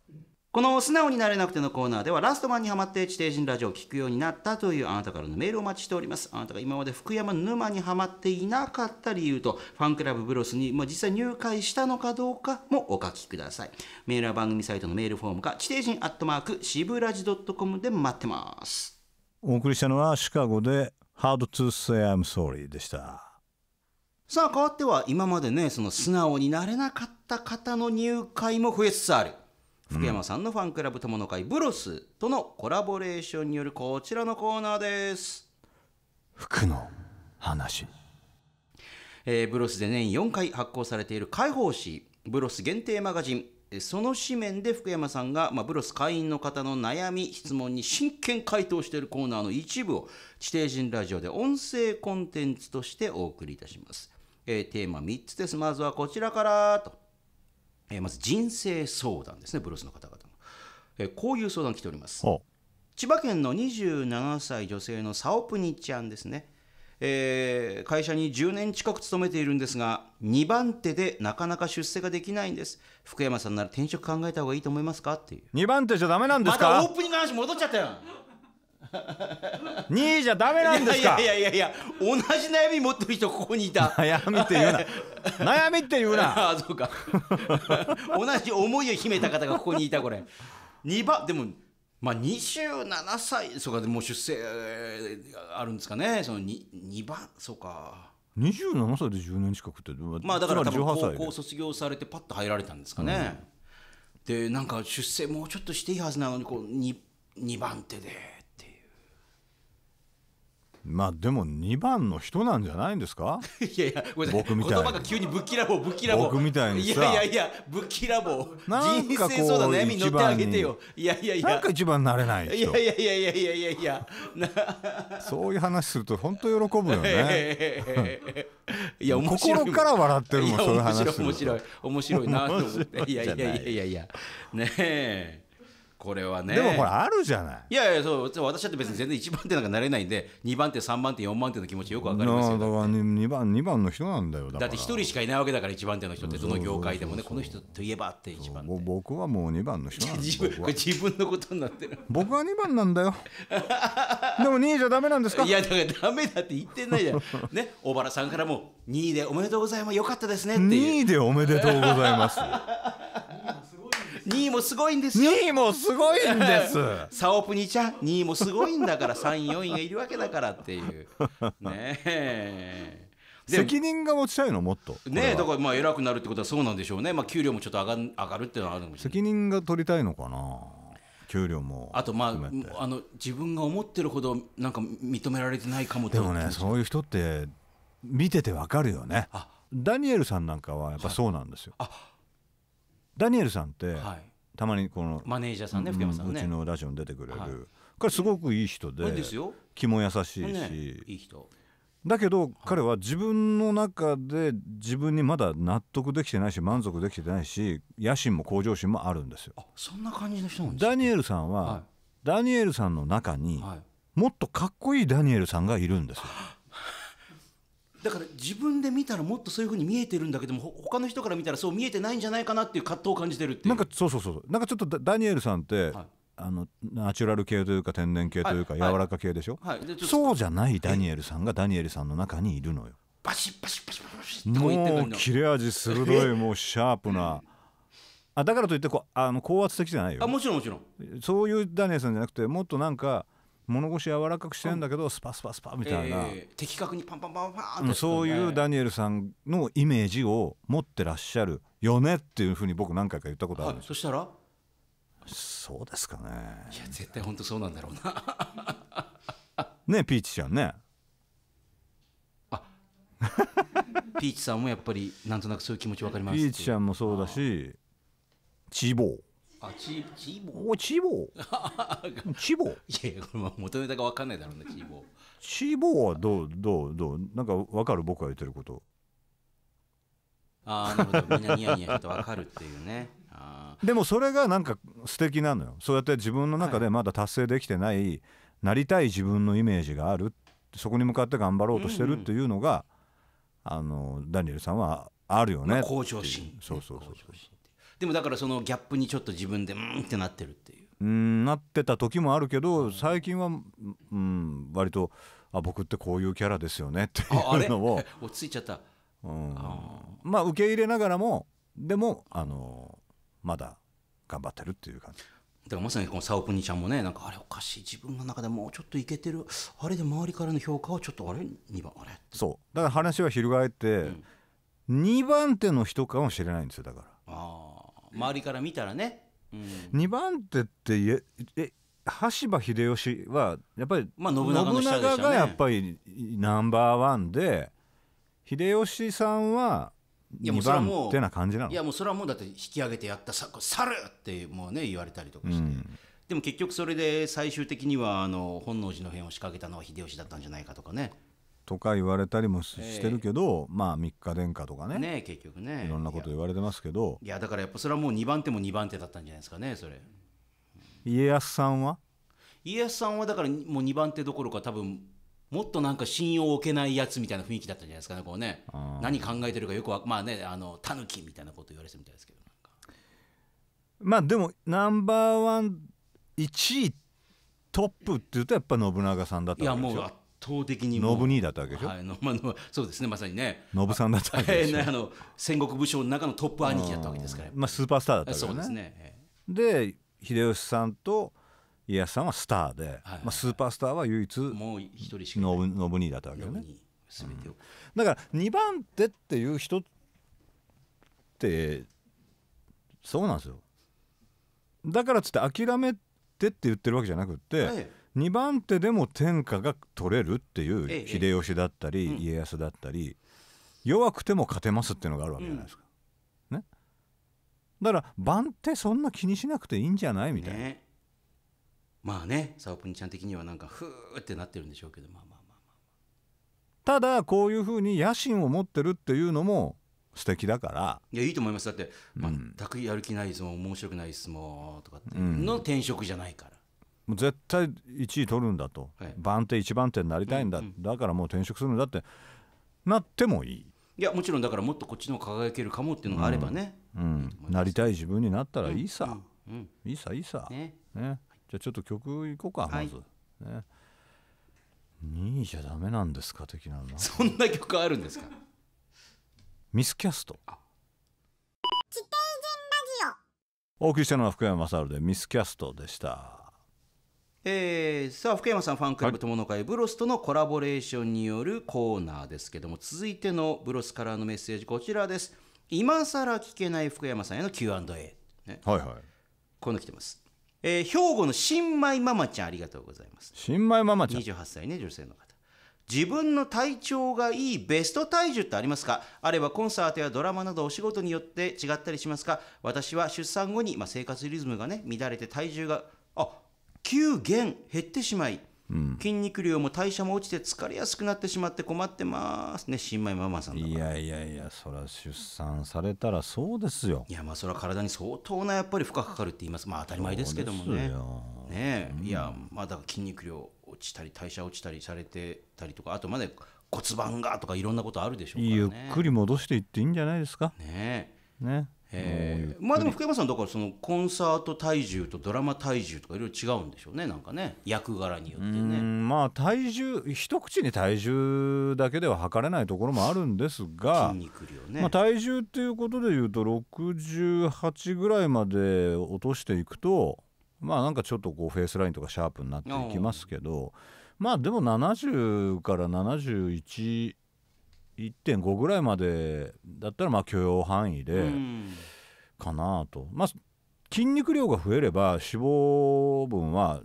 この「素直になれなくて」のコーナーではラストマンにはまって地底人ラジオを聴くようになったというあなたからのメールをお待ちしておりますあなたが今まで福山沼にはまっていなかった理由とファンクラブブロスにも実際入会したのかどうかもお書きくださいメールは番組サイトのメールフォームか地底人アットマークシブラジ .com で待ってますお送りしたのはシカゴで Hard to say I'm sorry でしたさあ変わっては今までねその素直になれなかった方の入会も増えつつある福山さんのファンクラブ友の会ブロスとのコラボレーションによるこちらのコーナーです服の話、えー、ブロスで年4回発行されている解放誌ブロス限定マガジンその紙面で福山さんが、まあ、ブロス会員の方の悩み、質問に真剣回答しているコーナーの一部を地底人ラジオで音声コンテンツとしてお送りいたします。えー、テーマ3つです。まずはこちらからと。えー、まず人生相談ですね、ブロスの方々の。えー、こういう相談来ております。千葉県の27歳女性のサオプニちゃんですね。えー、会社に10年近く勤めているんですが2番手でなかなか出世ができないんです福山さんなら転職考えた方がいいと思いますかっていう2番手じゃダメなんですかまたオープニング話戻っちゃったよ2位じゃダメなんですかいやいやいや同じ悩み持ってる人ここにいた悩みって言うな悩みって言うな あそうか 同じ思いを秘めた方がここにいたこれ2番でもまあ、27歳、そうか、もう出世あるんですかね、その 2, 2番、そうか。27歳で10年近くって、まあ、だから多分高校卒業されて、パッと入られたんですかね。うん、で、なんか出世、もうちょっとしていいはずなのにこう2、2番手で。まあでも2番の人なんじゃないんですかいやいやごめんなさい僕みたい言葉が急にぶっきらぼうぶっきらぼう僕みたいにさいやいやいやぶっきらぼう人かそうだ相悩み乗ってあげてよいやいやいなんか一番なれない人いやいやいやいやいやいやいやなそういう話すると本当喜ぶよね いや面白い心から笑ってるもんそういう話する面白い面白い面白いなと思っていやいやいやいやいやねえこれはねでもこれあるじゃないいやいやそう私だって別に全然1番手なんかなれないんで2番手3番手4番手の気持ちよくわかりますよだから 2, 番2番の人なんだよだって1人しかいないわけだから1番手の人ってどの業界でもねこの人といえばって1番手僕はもう2番の人なんだ自分これ自分のことになってる僕は2番なんだよ でも2位じゃダメなんですかいやだからダメだって言ってないじゃん ね小原さんからも2位でおめでとうございますよかったですねって2位でおめでとうございます2位もすごいんです2位もすごいんです サオプニちゃん2位もすごいんだから3位4位がいるわけだからっていうねえ責任が持ちたいのもっとねだからまあ偉くなるってことはそうなんでしょうねまあ給料もちょっと上が上がるっていうのはある責任が取りたいのかな給料もあとまああの自分が思ってるほどなんか認められてないかもでもねそういう人って見ててわかるよねダニエルさんなんかはやっぱそうなんですよ、はい、あダニエルさんって、はい、たまにこのマネージャーさんね福山さんね、うちのラジオに出てくれる、はい、彼すごくいい人で気も優しいし、ね、いい人だけど彼は自分の中で自分にまだ納得できてないし満足できてないし野心も向上心もあるんですよ。そんな感じの人なんですダニエルさんは、はい、ダニエルさんの中に、もっとかっこいいダニエルさんがいるんですよ。だから自分で見たらもっとそういうふうに見えてるんだけども他の人から見たらそう見えてないんじゃないかなっていう葛藤を感じてるっていうなんかそうそうそうなんかちょっとダニエルさんって、はい、あのナチュラル系というか天然系というか柔らか系でしょ、はい、はい、そうじゃないダニエルさんがダニエルさんの中にいるのよバシッバシッバシッバシッもう切れ味鋭いもうシャープなあだからといってこうあの高圧的じゃないよあもちろんもちろんそういうダニエルさんじゃなくてもっとなんか物腰柔らかくしてるんだけど、スパスパスパみたいな、えー、的確にパンパンパンパンってそういうダニエルさんのイメージを持ってらっしゃるよねっていうふうに僕何回か言ったことあるんですそしたらそうですかねいや絶対本当そうなんだろうな ねピーチちゃんねあピーチさんもやっぱりなんとなくそういう気持ち分かりますピーチちゃんもそうだしチーボーあチチーボーチーボー チーボーいやいやこれ元ネタが分かんないだろうねチーボーチーボーはどうどうどうなんか分かる僕が言ってることああなるほどみんなニヤニヤして分かるっていうねでもそれがなんか素敵なのよそうやって自分の中でまだ達成できてない、はい、なりたい自分のイメージがあるそこに向かって頑張ろうとしてるっていうのが、うんうん、あのダニエルさんはあるよね、まあ、向上心そうそうそうそうでもだからそのギャップにちょっと自分でうんってなってるっていう。うんなってた時もあるけど最近は、うん、割とあ僕ってこういうキャラですよねっていうのを落ち着いちゃった、うん、まあ受け入れながらもでもあのまだ頑張ってるっていう感じ。だからまさにこのサオプニちゃんもねなんかあれおかしい自分の中でもうちょっといけてるあれで周りからの評価はちょっとあれ2番あれそうだから話は翻って、うん、2番手の人かもしれないんですよだからああ周りから見たらね、うん、2番手ってえ羽柴秀吉はやっぱり、まあ、信長、ね、信長がやっぱりナンバーワンで秀吉さんは2番手な感じなのいやもうそれはもうだって引き上げてやったさ猿ってもうね言われたりとかして、うん、でも結局それで最終的にはあの本能寺の変を仕掛けたのは秀吉だったんじゃないかとかねとか言われたりもしてるけど、えー、まあ三日殿下とかねね結局ねいろんなこと言われてますけどいやだからやっぱそれはもう2番手も2番手だったんじゃないですかねそれ家康さんは家康さんはだからもう2番手どころか多分もっとなんか信用を置けないやつみたいな雰囲気だったんじゃないですかねこうね何考えてるかよくまあねあのタヌキみたいなこと言われてるみたいですけどまあでもナンバーワン1位トップっていうとやっぱ信長さんだったわけですょいやもう倒的にノブ兄だったわけでしょ、はいのまの、そうですねまさにねノブさんだったわけでしょ、えー、あの戦国武将の中のトップ兄貴だったわけですから、まあ、スーパースターだったわけ、ね、ですね、えー、で秀吉さんと家康さんはスターで、はいはいはい、まあ、スーパースターは唯一もう一人しかノブ兄だったわけよね、うん、だから2番手っていう人ってそうなんですよだからっつって諦めてって言ってるわけじゃなくって、はい2番手でも天下が取れるっていう秀吉だったり家康だったり、弱くても勝てますっていうのがあるわけじゃないですか。ね、だから番手そんな気にしなくていいんじゃないみたいな。ね、まあねサオプニちゃん的にはなんかふーってなってるんでしょうけどまあまあまあまあ。ただこういうふうに野心を持ってるっていうのも素敵だからいやいいと思いますだって、うん、全くやる気ない相撲面白くない相撲とかっての転職じゃないから。もう絶対1位取るんだと、はい、番手1番手になりたいんだ、うんうん、だからもう転職するんだってなってもいいいやもちろんだからもっとこっちの輝けるかもっていうのがあればね、うん、うん、なりたい自分になったらいいさ、うん、いいさいいさ、ね、ね、じゃあちょっと曲いこうか、はい、まず、ね、2位じゃダメなんですか的なな そんな曲あるんですかミスキャストお送りしたのは福山雅治でミスキャストでしたえー、さあ福山さんファンクラブ友の会、はい、ブロスとのコラボレーションによるコーナーですけども続いてのブロスからのメッセージこちらです今さら聞けない福山さんへの Q&A、ね、はいはいこの来てます、えー、兵庫の新米ママちゃんありがとうございます新米ママちゃん28歳ね女性の方自分の体調がいいベスト体重ってありますかあればコンサートやドラマなどお仕事によって違ったりしますか私は出産後に、まあ、生活リズムがね乱れて体重が9減減ってしまい、うん、筋肉量も代謝も落ちて疲れやすくなってしまって困ってますね新米ママさんいやいやいやそら出産されたらそうですよいやまあそれは体に相当なやっぱり負荷かかるって言いますまあ当たり前ですけどもねね、うん、いやまだ筋肉量落ちたり代謝落ちたりされてたりとかあとまだ骨盤がとかいろんなことあるでしょう、ね、ゆっくり戻していっていいんじゃないですかねねえー、まあでも福山さんだからそのコンサート体重とドラマ体重とかいろいろ違うんでしょうねなんかね役柄によってねまあ体重一口に体重だけでは測れないところもあるんですが、ね、まあ、体重っていうことでいうと68ぐらいまで落としていくとまあなんかちょっとこうフェイスラインとかシャープになっていきますけどまあでも70から71 1.5ぐらいまでだったらまあ許容範囲でかなと、まあ、筋肉量が増えれば脂肪分は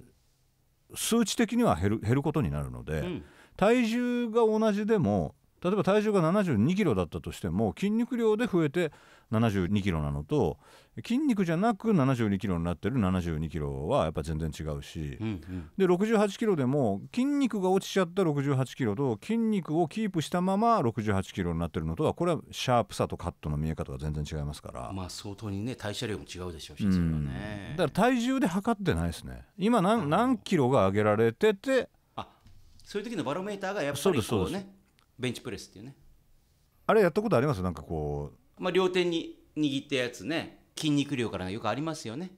数値的には減る減ることになるので、うん、体重が同じでも例えば体重が7 2キロだったとしても筋肉量で増えて72キロなのと筋肉じゃなく72キロになってる72キロはやっぱ全然違うし、うんうん、で68キロでも筋肉が落ちちゃった68キロと筋肉をキープしたまま68キロになってるのとはこれはシャープさとカットの見え方が全然違いますからまあ相当にね代謝量も違うでしょうし、うん、ね、だから体重で測ってないですね今何何キロが上げられててあそういう時のバロメーターがやっぱりこうねベンチプレスっていうねあれやったことありますなんかこうまあ、両手に握ったやつね筋肉量からよくありますよね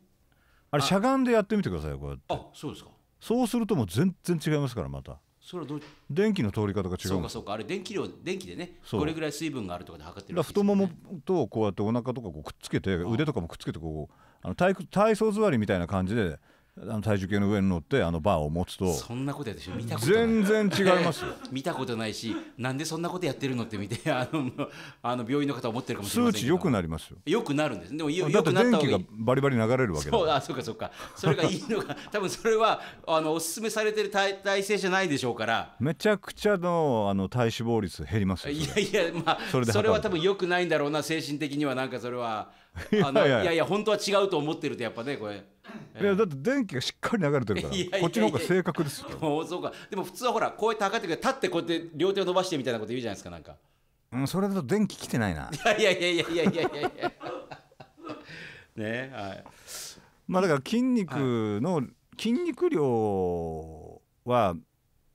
あれしゃがんでやってみてくださいよこうやってあそうですかそうするともう全然違いますからまたそれはど電気の通り方が違うそうかそうかあれ電気量電気でねこれぐらい水分があるとかで測ってる、ね、太ももとこうやってお腹とかこうくっつけて腕とかもくっつけてこうあの体体操座りみたいな感じであの体重計の上に乗ってあのバーを持つとそんなことやって見たことない全然違います 見たことないしなんでそんなことやってるのって見て あのあの病院の方思ってるかもしれない数値良くなりますよ良くなるんですでもよだって電気がバリバリ流れるわけそうあそうかそうかそれがいいのが 多分それはあのお勧めされてる体体制じゃないでしょうからめちゃくちゃのあの体脂肪率減りますいやいやまあそれそれは多分良くないんだろうな精神的にはなんかそれはあのいやいや本当は違うと思ってるとやっぱねこれ。いやだって電気がしっかり流れてるからこっちの方が正確ですよそうかでも普通はほらこうやって測ってくれ立ってこうやって両手を伸ばしてみたいなこと言うじゃないですかなんかうんそれだと電気来てないな いやいやいやいやいやいやいやねはいまあだから筋肉の、筋肉量は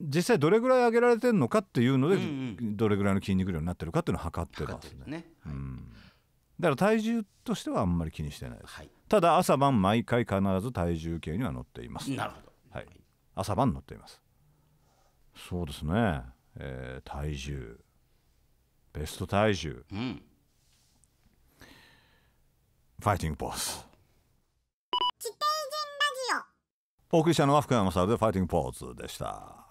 実際どれぐらい上げられてるのかっていうので、どれぐらいの筋肉量になってるかっていうのを測ってますね、ねはいうん、だから体重としてはあんまり気にしてないです、はいただ朝晩毎回必ず体重計には乗っていますなるほど、はい、朝晩乗っていますそうですね、えー、体重ベスト体重、うん、ファイティングポーズお送りしたのは福山雅治でファイティングポーズでした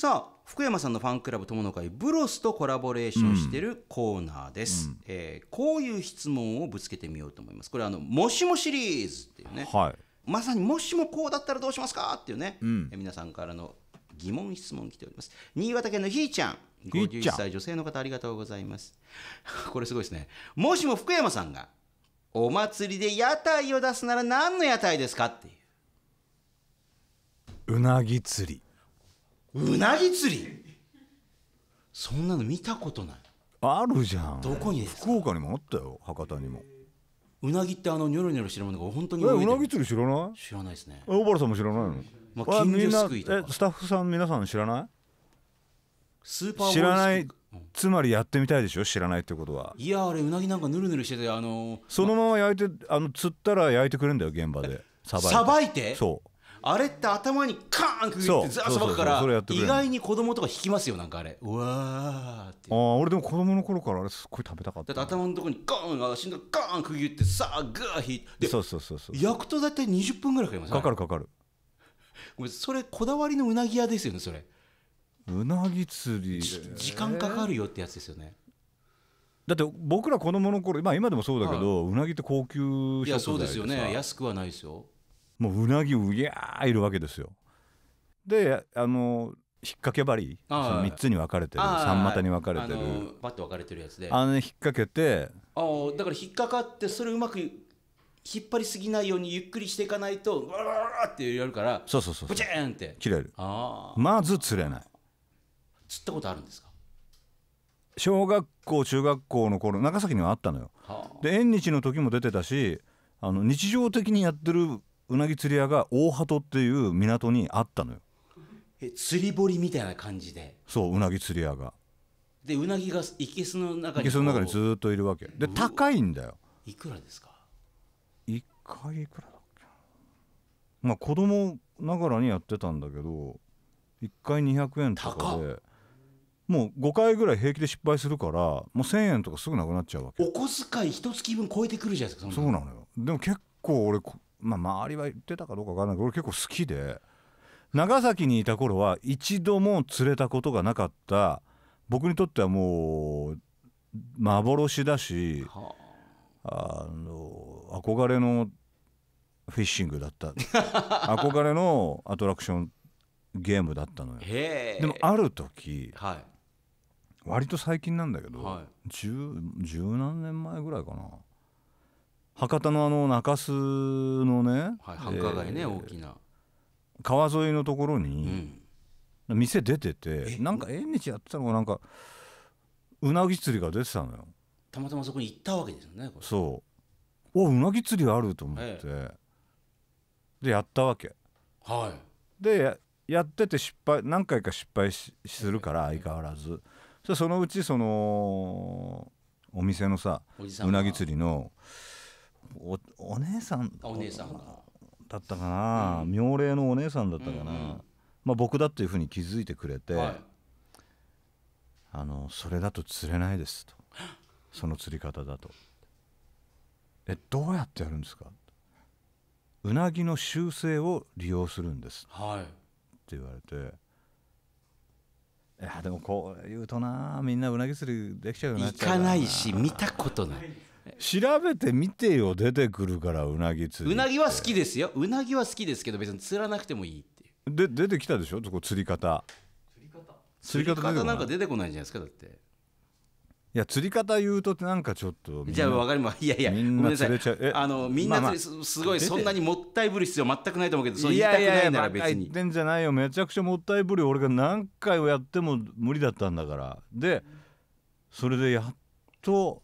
さあ福山さんのファンクラブ友の会ブロスとコラボレーションしてるコーナーです、うん、えー、こういう質問をぶつけてみようと思いますこれあのもしもシリーズっていうね、はい、まさにもしもこうだったらどうしますかっていうね、うん、皆さんからの疑問質問来ております新潟県のひーちゃん51歳女性の方ありがとうございます これすごいですねもしも福山さんがお祭りで屋台を出すなら何の屋台ですかっていううなぎ釣りうなぎ釣りそんなの見たことないあるじゃんどこにですか福岡にもあったよ博多にもうなぎってあのニョロニョロしてるものが本当にうなぎ釣り知らない知らないですね小原さんも知らないの、まあ、金魚すくいとかスタッフさん皆さん知らないスーパー知らないつまりやってみたいでしょ知らないってことはいやあれうなぎなんかぬるぬるしててあのー、そのまま焼いてあの釣ったら焼いてくれるんだよ現場でさばいてそうあれって頭にカーンくぎってザーそばくから意外に子供とか引きますよなんかあれうわーってああ俺でも子供の頃からあれすっごい食べたかっただって頭のとこにガーン足のガーンくぎってさあグー引いてそうそうそうそう焼くと大体20分ぐらいかかりますかかるかかるごめんそれこだわりのうなぎ屋ですよねそれうなぎ釣り時間かかるよってやつですよねだって僕ら子供の頃まあ今でもそうだけど、うなぎって高級食材いやそうですよね安くはないですよもううなぎうぎゃーいるわけですよ。であの引っ掛け針その3つに分かれてる三股に分かれてるバッと分かれてるやつであれ引っ掛けてああだから引っ掛かってそれうまく引っ張りすぎないようにゆっくりしていかないとわわわらってやるからそうそうそうブチーンって切れるあまず釣れない釣ったことあるんですか小学校中学校の頃長崎にはあったのよ、で縁日の時も出てたしあの日常的にやってるうなぎ釣り屋が大鳩っていう港にあったのよえ釣り堀みたいな感じでそううなぎ釣り屋がでうなぎがいけすの中にいけすの中にずっといるわけで高いんだよいくらですか1回いくらだっけまあ子供ながらにやってたんだけど1回200円とかでもう5回ぐらい平気で失敗するからもう1,000円とかすぐなくなっちゃうわけお小遣い一月分超えてくるじゃないですかそうなのよでも結構俺まあ、周りは言ってたかどうかわからないけど俺結構好きで長崎にいた頃は一度も釣れたことがなかった僕にとってはもう幻だし、はあ、あの憧れのフィッシングだった 憧れのアトラクションゲームだったのよでもある時、はい、割と最近なんだけど、はい、十何年前ぐらいかな博多のあの中洲のね、はい、繁華街ね、えー、大きな川沿いのところに、うん、店出ててなんか縁日やってたのがなんかうなぎ釣りが出てたのよたまたまそこに行ったわけですよねそうおうなぎ釣りあると思って、でやったわけはいでやってて失敗何回か失敗しするから相変わらず、そのうちそのお店のさうなぎ釣りのおお姉さんお姉さんだったかな、うん、妙齢のお姉さんだったかな、うんうん、まあ、僕だっていうふうに気づいてくれて、はい、あのそれだと釣れないですとその釣り方だとえどうやってやるんですかうなぎの習性を利用するんです、はい、って言われていやでもこう言うとなみんなうなぎ釣りできちゃうよゃかないし見たことない調べてみてよ出てくるからうなぎ釣りうなぎは好きですようなぎは好きですけど別に釣らなくてもいいっていうで出てきたでしょこ釣り方釣り方釣り方なんか出てこないじゃないですかだっていや釣り方言うとなんかちょっとじゃあ分かります いやいやみんな釣れちゃうあのみんな釣り、まあ、すごいそんなにもったいぶる必要全くないと思うけどそう言いたくないなら別にいやいや言ってんじゃないよめちゃくちゃもったいぶる俺が何回をやっても無理だったんだからでそれでやっと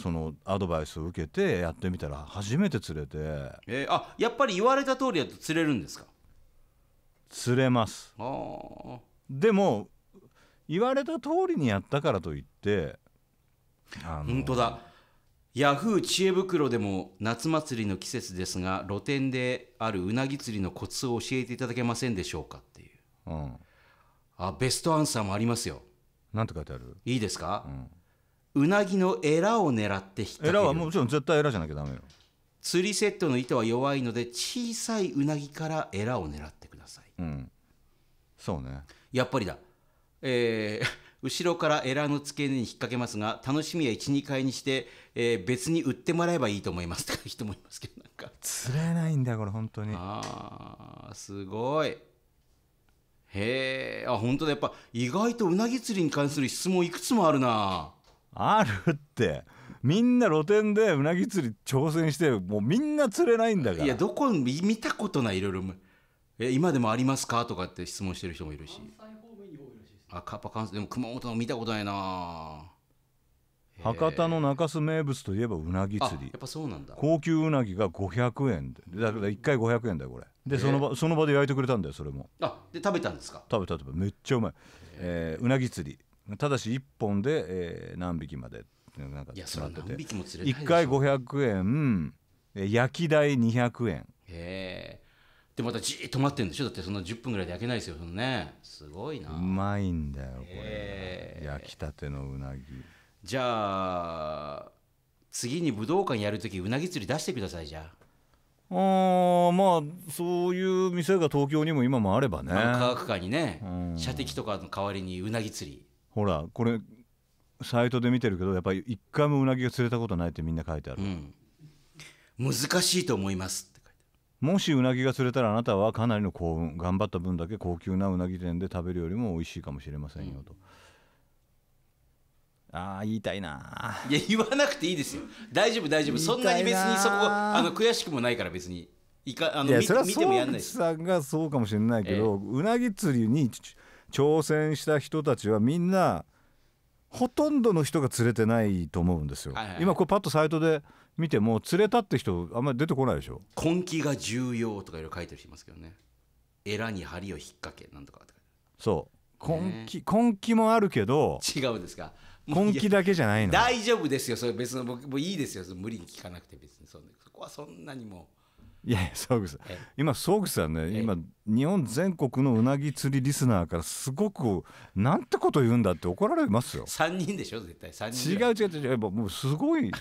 そのアドバイスを受けてやってみたら初めて釣れて、えー、あやっぱり言われた通りだと釣れるんですか釣れますあでも言われた通りにやったからといって本当だヤフー知恵袋でも夏祭りの季節ですが露店であるうなぎ釣りのコツを教えていただけませんでしょうかっていう、うん、あベストアンサーもありますよ何て書いてあるいいですか、うんうなぎのエラを狙って引っ掛けるエラはもちろん絶対エラじゃなきゃダメよ釣りセットの糸は弱いので小さいうなぎからエラを狙ってください、うん、そうねやっぱりだえー、後ろからエラの付け根に引っ掛けますが楽しみは12回にして、えー、別に売ってもらえばいいと思います とか人もいますけどなんか釣れないんだよこれ本当にああすごいへえあ本当だやっぱ意外とうなぎ釣りに関する質問いくつもあるなあるってみんな露店でうなぎ釣り挑戦してもうみんな釣れないんだからいやどこ見たことないいろいろえ今でもありますかとかって質問してる人もいるしあカッパ関西でも熊本の見たことないな博多の中洲名物といえばうなぎ釣りやっぱそうなんだ高級うなぎが500円でだから1回500円だよこれでその場その場で焼いてくれたんだよそれもあで食べたんですか食べた食べめっちゃうまい、えー、うなぎ釣りただし1本で、えー、何匹までなんか決まってて1回500円焼き代200円へえでまたじっと待ってるんでしょだってそんな10分ぐらいで焼けないですよそのねすごいなうまいんだよこれ焼きたてのうなぎじゃあ次に武道館やる時うなぎ釣り出してくださいじゃああまあそういう店が東京にも今もあればね科学館にね、射的とかの代わりにうなぎ釣りほらこれサイトで見てるけどやっぱり一回もうなぎが釣れたことないってみんな書いてある、うん難しいと思いますって書いてあもしうなぎが釣れたらあなたはかなりの幸運頑張った分だけ高級なうなぎ店で食べるよりも美味しいかもしれませんよと、ああ言いたいないや言わなくていいですよ大丈夫大丈夫そんなに別にそこあの悔しくもないから別にいかあの見て見てもやんないですさんがそうかもしれないけど、うなぎ釣りに挑戦した人たちはみんなほとんどの人が釣れてないと思うんですよ、はいはいはい、今これパッとサイトで見ても釣れたって人あんまり出てこないでしょ根気が重要とかいろいろ書いてる人いますけどねエラに針を引っ掛けなんとかそう根気、ね、根気もあるけど違うんですか根気だけじゃないの大丈夫ですよそれ別の僕もいいですよ無理に聞かなくて別にそこはそんなにもういや沢口さん今沢口さんね今日本全国のうなぎ釣りリスナーからすごくなんてこと言うんだって怒られますよ3人でしょ絶対三人違う違う違うもうすごい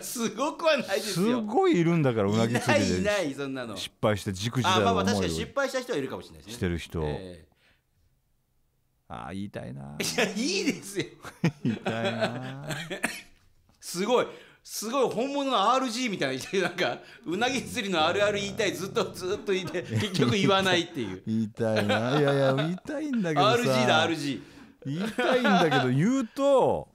すごくはないですよすごいいるんだからうなぎ釣りでいないそんなの失敗してじくじだまあまあ確かに失敗した人はいるかもしれないですねしてる人、えーああ言いたいな。いやいいですよ。言いたいな。すごいすごい本物の RG みたいななんかうなぎ釣りのあるある言いたいずっとずっと言って 結局言わないっていう言いたいないやいや言いたいんだけど RG だ RG 言いたいんだけど言うと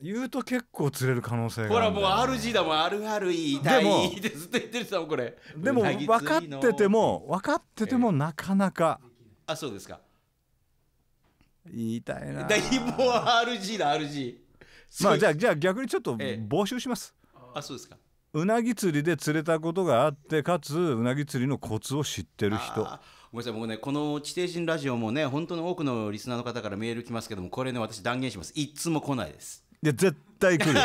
言うと結構釣れる可能性がほらもう RG だもんあるある言いたいってずっと言ってる人もこれでも分かってても分かっててもなかなか、えー、あそうですか言いたいなだいぶ RG だ RG まあじゃあじゃあ逆にちょっと募集します、ええ、あそうですかうなぎ釣りで釣れたことがあってかつうなぎ釣りのコツを知ってる人ごめんなさい、僕ね、この地底人ラジオもね、本当の多くのリスナーの方からメール来ますけども、これね、私、断言します、いつも来ないです。いや、絶対来る。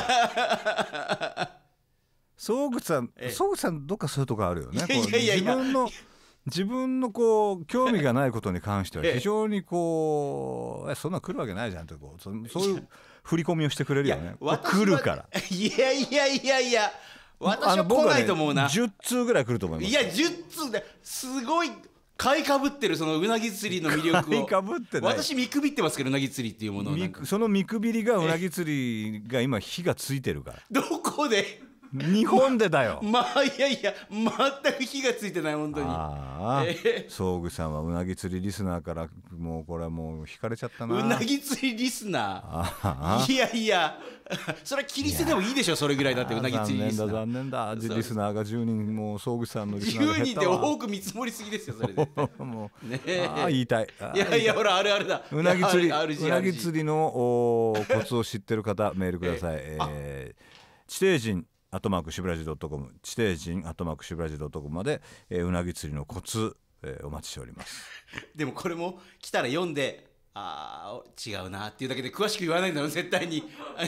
総 口さん、総口さん、どっかそういうとこあるよね。いやいやいや自分の自分のこう興味がないことに関しては 非常にこう、ええ、そんな来るわけないじゃんってこうそそういう振り込みをしてくれるよね来るからいやいやいやいや私は来ないと思うな、ね、10通ぐらい来ると思いますいや10通ですごい買いかぶってるそのうなぎ釣りの魅力をかぶって私見くびってますけどうなぎ釣りっていうものをその見くびりがうなぎ釣りが今火がついてるからどこで日本でだよ まあいやいや全く火がついてない本当にああ、えー、具さんはうなぎ釣りリスナーからもうこれはもう引かれちゃったなうなぎ釣りリスナーあいやいやそれは切り捨てでもいいでしょそれぐらいだってうなぎ釣りリスナー残念だ残念だリスナーが10人もう総具さんのリスナーが減10人で多く見積もりすぎですよそれで もう、ね、ああ言いたいいやいやほらあるあるだうなぎ釣りうなぎ釣りのおコツを知ってる方メールください、えー、地底人アトマークシブラジドットコム地底人アトマークシブラジドットコムまで、えー、うなぎ釣りのコツ、えー、お待ちしております でもこれも来たら読んであ違うなっていうだけで詳しく言わないんだろう絶対にい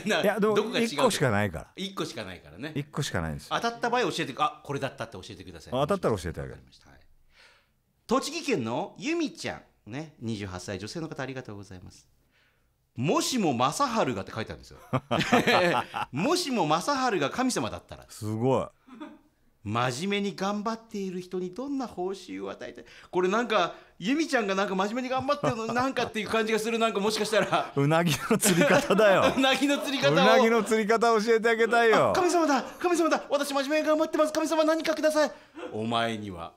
やどこが違う1個しかないから1個しかないからね1個しかないんです当たった場合教えてあこれだったって教えてください当たったら教えてあげる、はい、栃木県のゆみちゃんね28歳女性の方ありがとうございますもしも正治がって書いてあるんですよ もしも正治が神様だったらすごい真面目に頑張っている人にどんな報酬を与えてこれなんか由美ちゃんがなんか真面目に頑張ってるの なんかっていう感じがするなんかもしかしたらうなぎの釣り方だよ うなぎの釣り方うなぎの釣り方教えてあげたいよ神様だ神様だ私真面目に頑張ってます神様何かくださいお前には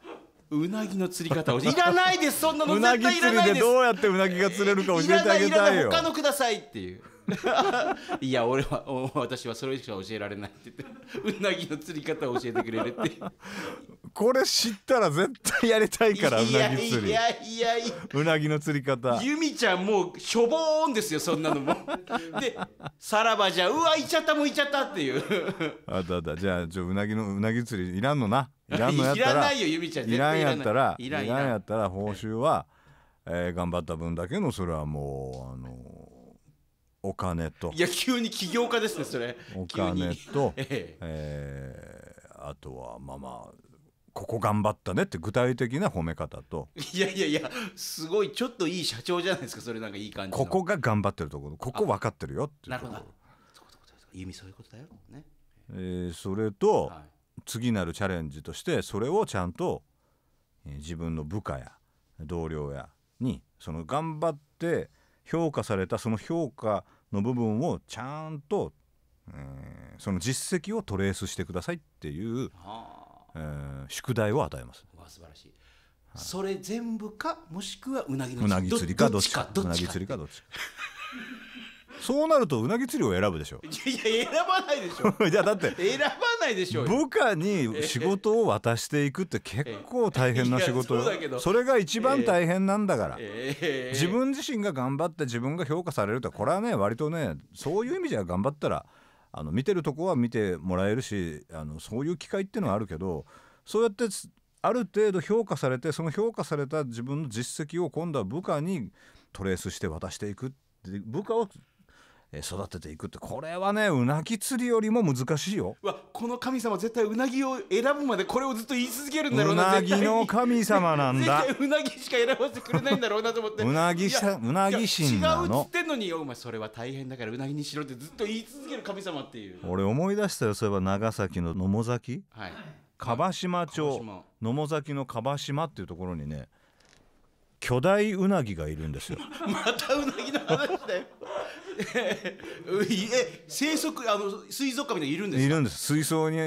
うなぎの釣り方をいらないですそんなのうなぎ釣りでどうやってうなぎが釣れるか教えてあげたいよ他のくださいっていういや俺はお私はそれしか教えられないって言ってうなぎの釣り方を教えてくれるってこれ知ったら絶対やりたいからうなぎ釣りいやいやいやうなぎの釣り方由美ちゃんもうしょぼーんですよそんなのもでさらばじゃうわいちゃったもういちゃったっていうあったあったじゃあちょうなぎのうなぎ釣りいらんのないらんのやったらいらないよユミちゃんいらんやったらいらんやったら報酬は、えー、頑張った分だけのそれはもうあのーお金といや急に起業家ですねそれお金と、ええー、あとはまあまあここ頑張ったねって具体的な褒め方といやいやいやすごいちょっといい社長じゃないですかそれなんかいい感じここが頑張ってるところここ分かってるよっていうなるほど意味そういうことだよ、ねえー、それと、はい、次なるチャレンジとしてそれをちゃんと、えー、自分の部下や同僚やにその頑張って評価されたその評価の部分をちゃんと、えー、その実績をトレースしてくださいっていう、えー、宿題を与えます。素晴らしいそれ全部かもしくはうなぎの釣りかどっちかどっちかどっちか。そうなるとうなぎ釣りを選ぶでしょいやいや選ばないでしょ いやだって選ばないでしょ部下に仕事を渡していくって結構大変な仕事よ それが一番大変なんだから、自分自身が頑張って自分が評価されるとこれはね割とねそういう意味じゃ頑張ったらあの見てるとこは見てもらえるしあのそういう機会っていうのはあるけどそうやってある程度評価されてその評価された自分の実績を今度は部下にトレースして渡していく部下を育てていくってこれはねうなぎ釣りよりも難しいよわこの神様絶対うなぎを選ぶまでこれをずっと言い続けるんだろうなうなぎの神様なんだうなぎしか選ばせてくれないんだろうなと思ってうなぎしうなぎ神なの違うっつってんのにお前それは大変だからうなぎにしろってずっと言い続ける神様っていう俺思い出したよそういえば長崎の野茂崎はい樺島町野茂崎の樺島っていうところにね巨大ウナギがいるんですよ またうなぎの話だ え生息あの水族館みたいにいるんですいるんです水槽に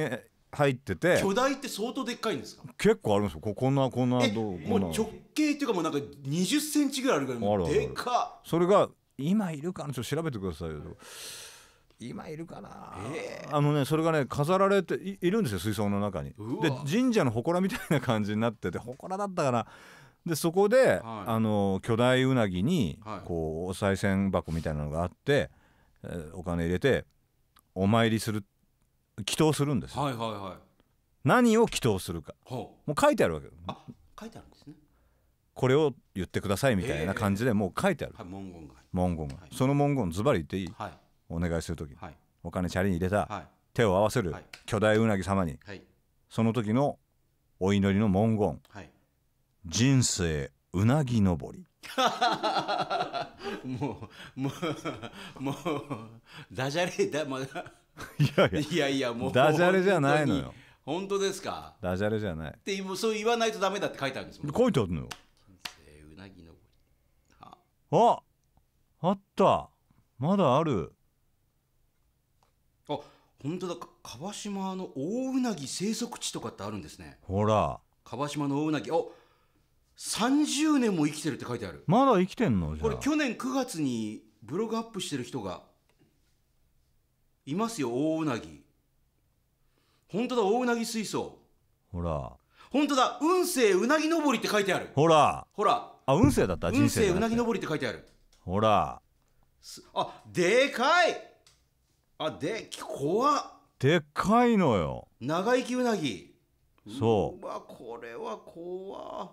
入ってて巨大って相当でっかいんですか結構あるんですよここんなこんなもう直径っていうかもうなんか20センチぐらいあるぐらいでかそれが今いるかなちょっと調べてくださいよ今いるかな、えー、あのねそれがね飾られているんですよ水槽の中にで神社の祠みたいな感じになってて祠だったからでそこで、はい、あの巨大うなぎに、はい、こうお賽銭箱みたいなのがあって、えー、お金入れてお参りする祈祷するんですよ、はいはいはい、何を祈祷するかもう書いてあるわけあ書いてあるんですねこれを言ってくださいみたいな感じでもう書いてある、えーはい、文言が文言が、はい、その文言ズバリ言っていい、はい、お願いする時、はい、お金チャリに入れた、手を合わせる、巨大うなぎ様に、その時のお祈りの文言、はい人生うなぎ登り もうもうもうダジャレだまだいやいやいやいやもうダジャレじゃないのよ本当ですかダジャレじゃないってそう言わないとダメだって書いてあるんですもん書いてあるのよ人生うなぎ登りはああったまだあるあ本当だ川島の大うなぎ生息地とかってあるんですねほら川島の大うなぎお30年も生きてるって書いてあるまだ生きてんのこれ去年9月にブログアップしてる人がいますよ大うなぎ本当だ大うなぎ水槽ほら本当だ運勢うなぎ登りって書いてあるほらほらあ運勢だった人生運勢うなぎ登りって書いてあるほらあでかいあで怖っでかいのよ長生きうなぎそううわこれは怖っ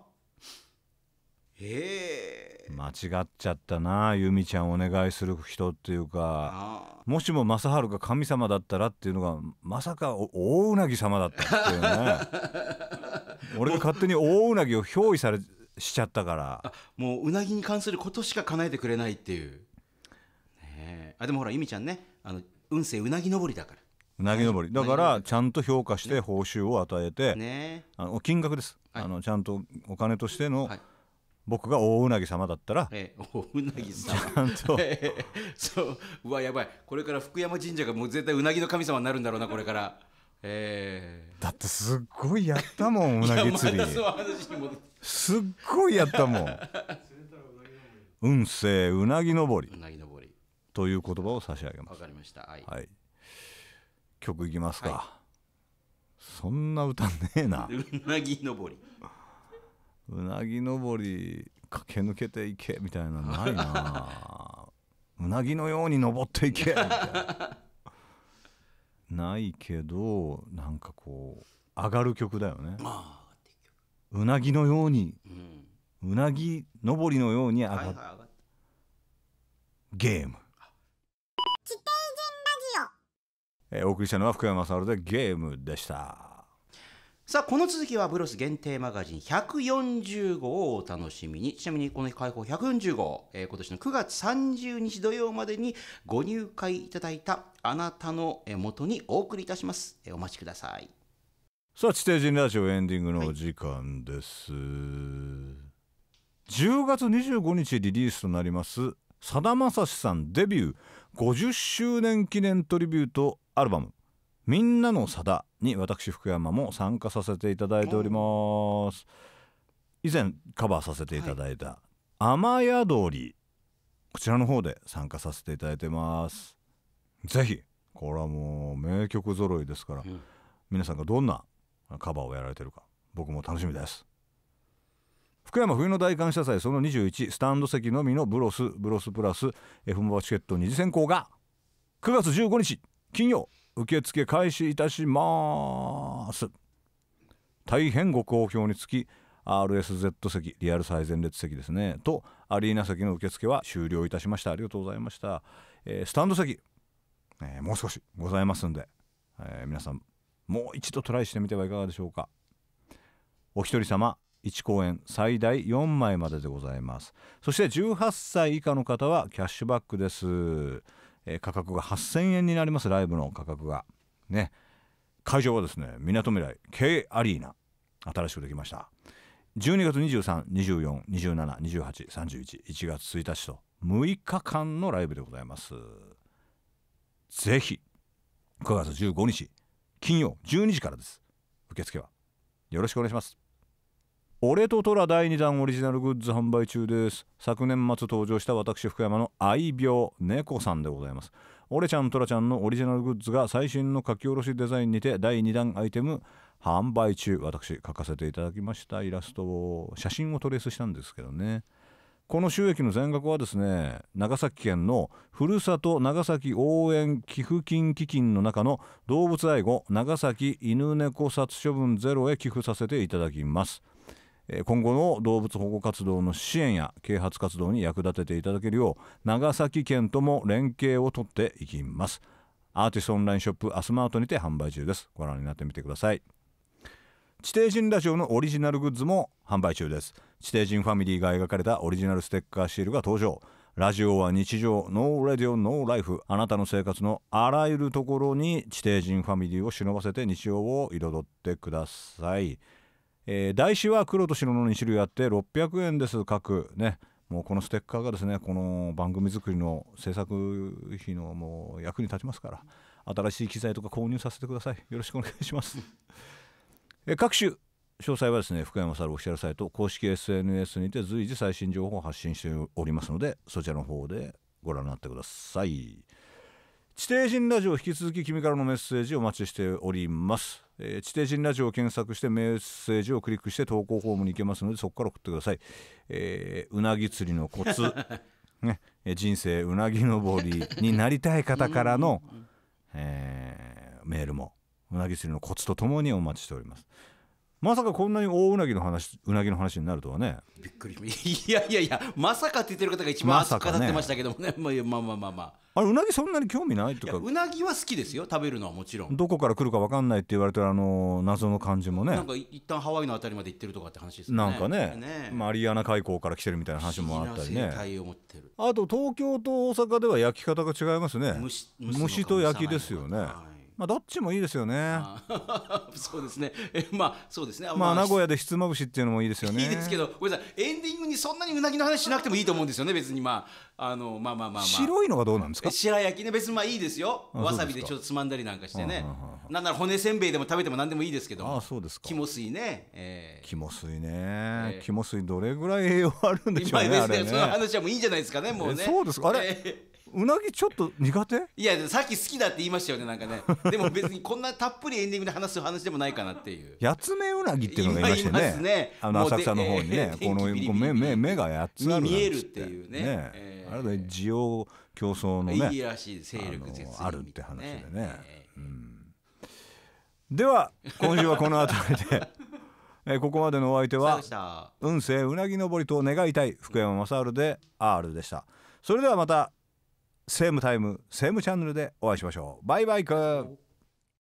へえ間違っちゃったな由美ちゃんお願いする人っていうかもしも正治が神様だったらっていうのがまさか大うなぎ様だったっていうね 俺が勝手に大うなぎを憑依されしちゃったからもううなぎに関することしか叶えてくれないっていう、ね、あでもほら由美ちゃんねあの運勢うなぎ登りだからうなぎ登りだからちゃんと評価して報酬を与えて、ね、あの金額です、はい、あのちゃんとお金としての、はい僕が大うなぎ様だったら、ええ、大うなぎ様ちゃんと、ええ、そううわやばいこれから福山神社がもう絶対うなぎの神様になるんだろうなこれから、ええ、だってすっごいやったもんうなぎ釣りすっごいやったもん 運勢うなぎ登りうなぎ登りという言葉を差し上げますわかりました、はい、はい、曲いきますか、はい、そんな歌ねえな うなぎ登りうなぎ登り駆け抜けていけみたいなのないな うなぎのように登っていけみたいなないけどなんかこう上がる曲だよね、まあ、うなぎのように、うん、うなぎ登りのように上がはいはい、はゲーム地底人ラジオ、えー、お送りしたのは福山雅治でゲームでしたさあこの続きはブロス限定マガジン140号をお楽しみにちなみにこの開放140号、えー、今年の9月30日土曜までにご入会いただいたあなたの元にお送りいたします、えー、お待ちくださいさあ地底人ラジオエンディングのお時間です、はい、10月25日リリースとなりますさだまさしさんデビュー50周年記念トリビュートアルバム「みんなのさだに私福山も参加させていただいております以前カバーさせていただいた「雨宿り」こちらの方で参加させていただいてます是非これはもう名曲揃いですから、うん、皆さんがどんなカバーをやられてるか僕も楽しみです福山冬の大感謝祭その21スタンド席のみのブロスブロスプラス F モバチケット2次選考が9月15日金曜受付開始いたします大変ご好評につき RSZ 席リアル最前列席ですねとアリーナ席の受付は終了いたしましたありがとうございました、えー、スタンド席、えー、もう少しございますんで、えー、皆さんもう一度トライしてみてはいかがでしょうかお一人様1公演最大4枚まででございますそして18歳以下の方はキャッシュバックですえー、価格が8000円になりますライブの価格がね会場はですねみなとみらい K アリーナ新しくできました12月2324272831月1日と6日間のライブでございますぜひ9月15日金曜12時からです受付はよろしくお願いします俺と虎第2弾オリジナルグッズ販売中です昨年末登場した私福山の愛病猫さんでございます俺ちゃん虎ちゃんのオリジナルグッズが最新の書き下ろしデザインにて第2弾アイテム販売中私書かせていただきましたイラストを写真をトレースしたんですけどねこの収益の全額はですね長崎県のふるさと長崎応援寄付金基金の中の動物愛護長崎犬猫殺処分ゼロへ寄付させていただきます今後の動物保護活動の支援や啓発活動に役立てていただけるよう長崎県とも連携をとっていきますアーティストオンラインショップアスマートにて販売中ですご覧になってみてください地底人ラジオのオリジナルグッズも販売中です地底人ファミリーが描かれたオリジナルステッカーシールが登場ラジオは日常ノーラディオノーライフあなたの生活のあらゆるところに地底人ファミリーを忍ばせて日常を彩ってくださいえー、台紙は黒と白の2種類あって600円です各ねもうこのステッカーがですねこの番組作りの制作費のもう役に立ちますから新しい機材とか購入させてくださいよろしくお願いします え各種詳細はですね福山猿オフィシャルサイト公式 SNS にて随時最新情報を発信しておりますのでそちらの方でご覧になってください。地底人ラジオ引き続き君からのメッセージをお待ちしております、えー、地底人ラジオを検索してメッセージをクリックして投稿フォームに行けますのでそこから送ってください、えー、うなぎ釣りのコツ、ね、人生うなぎ登りになりたい方からの、えー、メールもうなぎ釣りのコツとともにお待ちしておりますまさかこんなに大うなぎの話うなぎの話になるとはねびっくり いやいやいやまさかって言ってる方が一番熱く語ってましたけどもね まあまあまあまああれうなぎそんなに興味ないとかうなぎは好きですよ食べるのはもちろんどこから来るか分かんないって言われてるあの謎の感じもねなんか一旦ハワイのあたりまで行ってるとかって話ですねなんかね、ね、マリアナ海溝から来てるみたいな話もあったりねあと東京と大阪では焼き方が違いますね蒸しと焼きですよね、はいまあ、どっちもいいですよね。そうですね。え、まあ、そうですね。まあ、名古屋でひつまぶしっていうのもいいですよね。いいですけど、ごめんなさい。エンディングにそんなにうなぎの話しなくてもいいと思うんですよね。別に、まあ、あの、まあ、まあ、まあ、まあ。白いのがどうなんですか。白焼きね、別に、まあ、いいですよ。わさびでちょっとつまんだりなんかしてね。なんなら、骨せんべいでも食べても、何でもいいですけど。あ、そうですか。肝水ね。えー、肝水ね。肝水、どれぐらい栄養あるんでしょうね。今ですね。その話はもういいんじゃないですかね。もうね。そうですか。あれ。うなぎちょっと苦手いやさっき好きだって言いましたよねなんかね でも別にこんなたっぷりエンディングで話す話でもないかなっていうやつめうなぎっていうのがいましたねねあの浅草の方にね、この目目目がやつあ見えるっていうねね、えー、あれで需要競争のねいいらしい勢力あるって話でね、うん、では今週はこの辺りで えここまでのお相手は運勢うなぎ登りと願いたい福山雅治で R でしたそれではまたセームタイムセームチャンネルでお会いしましょうバイバイく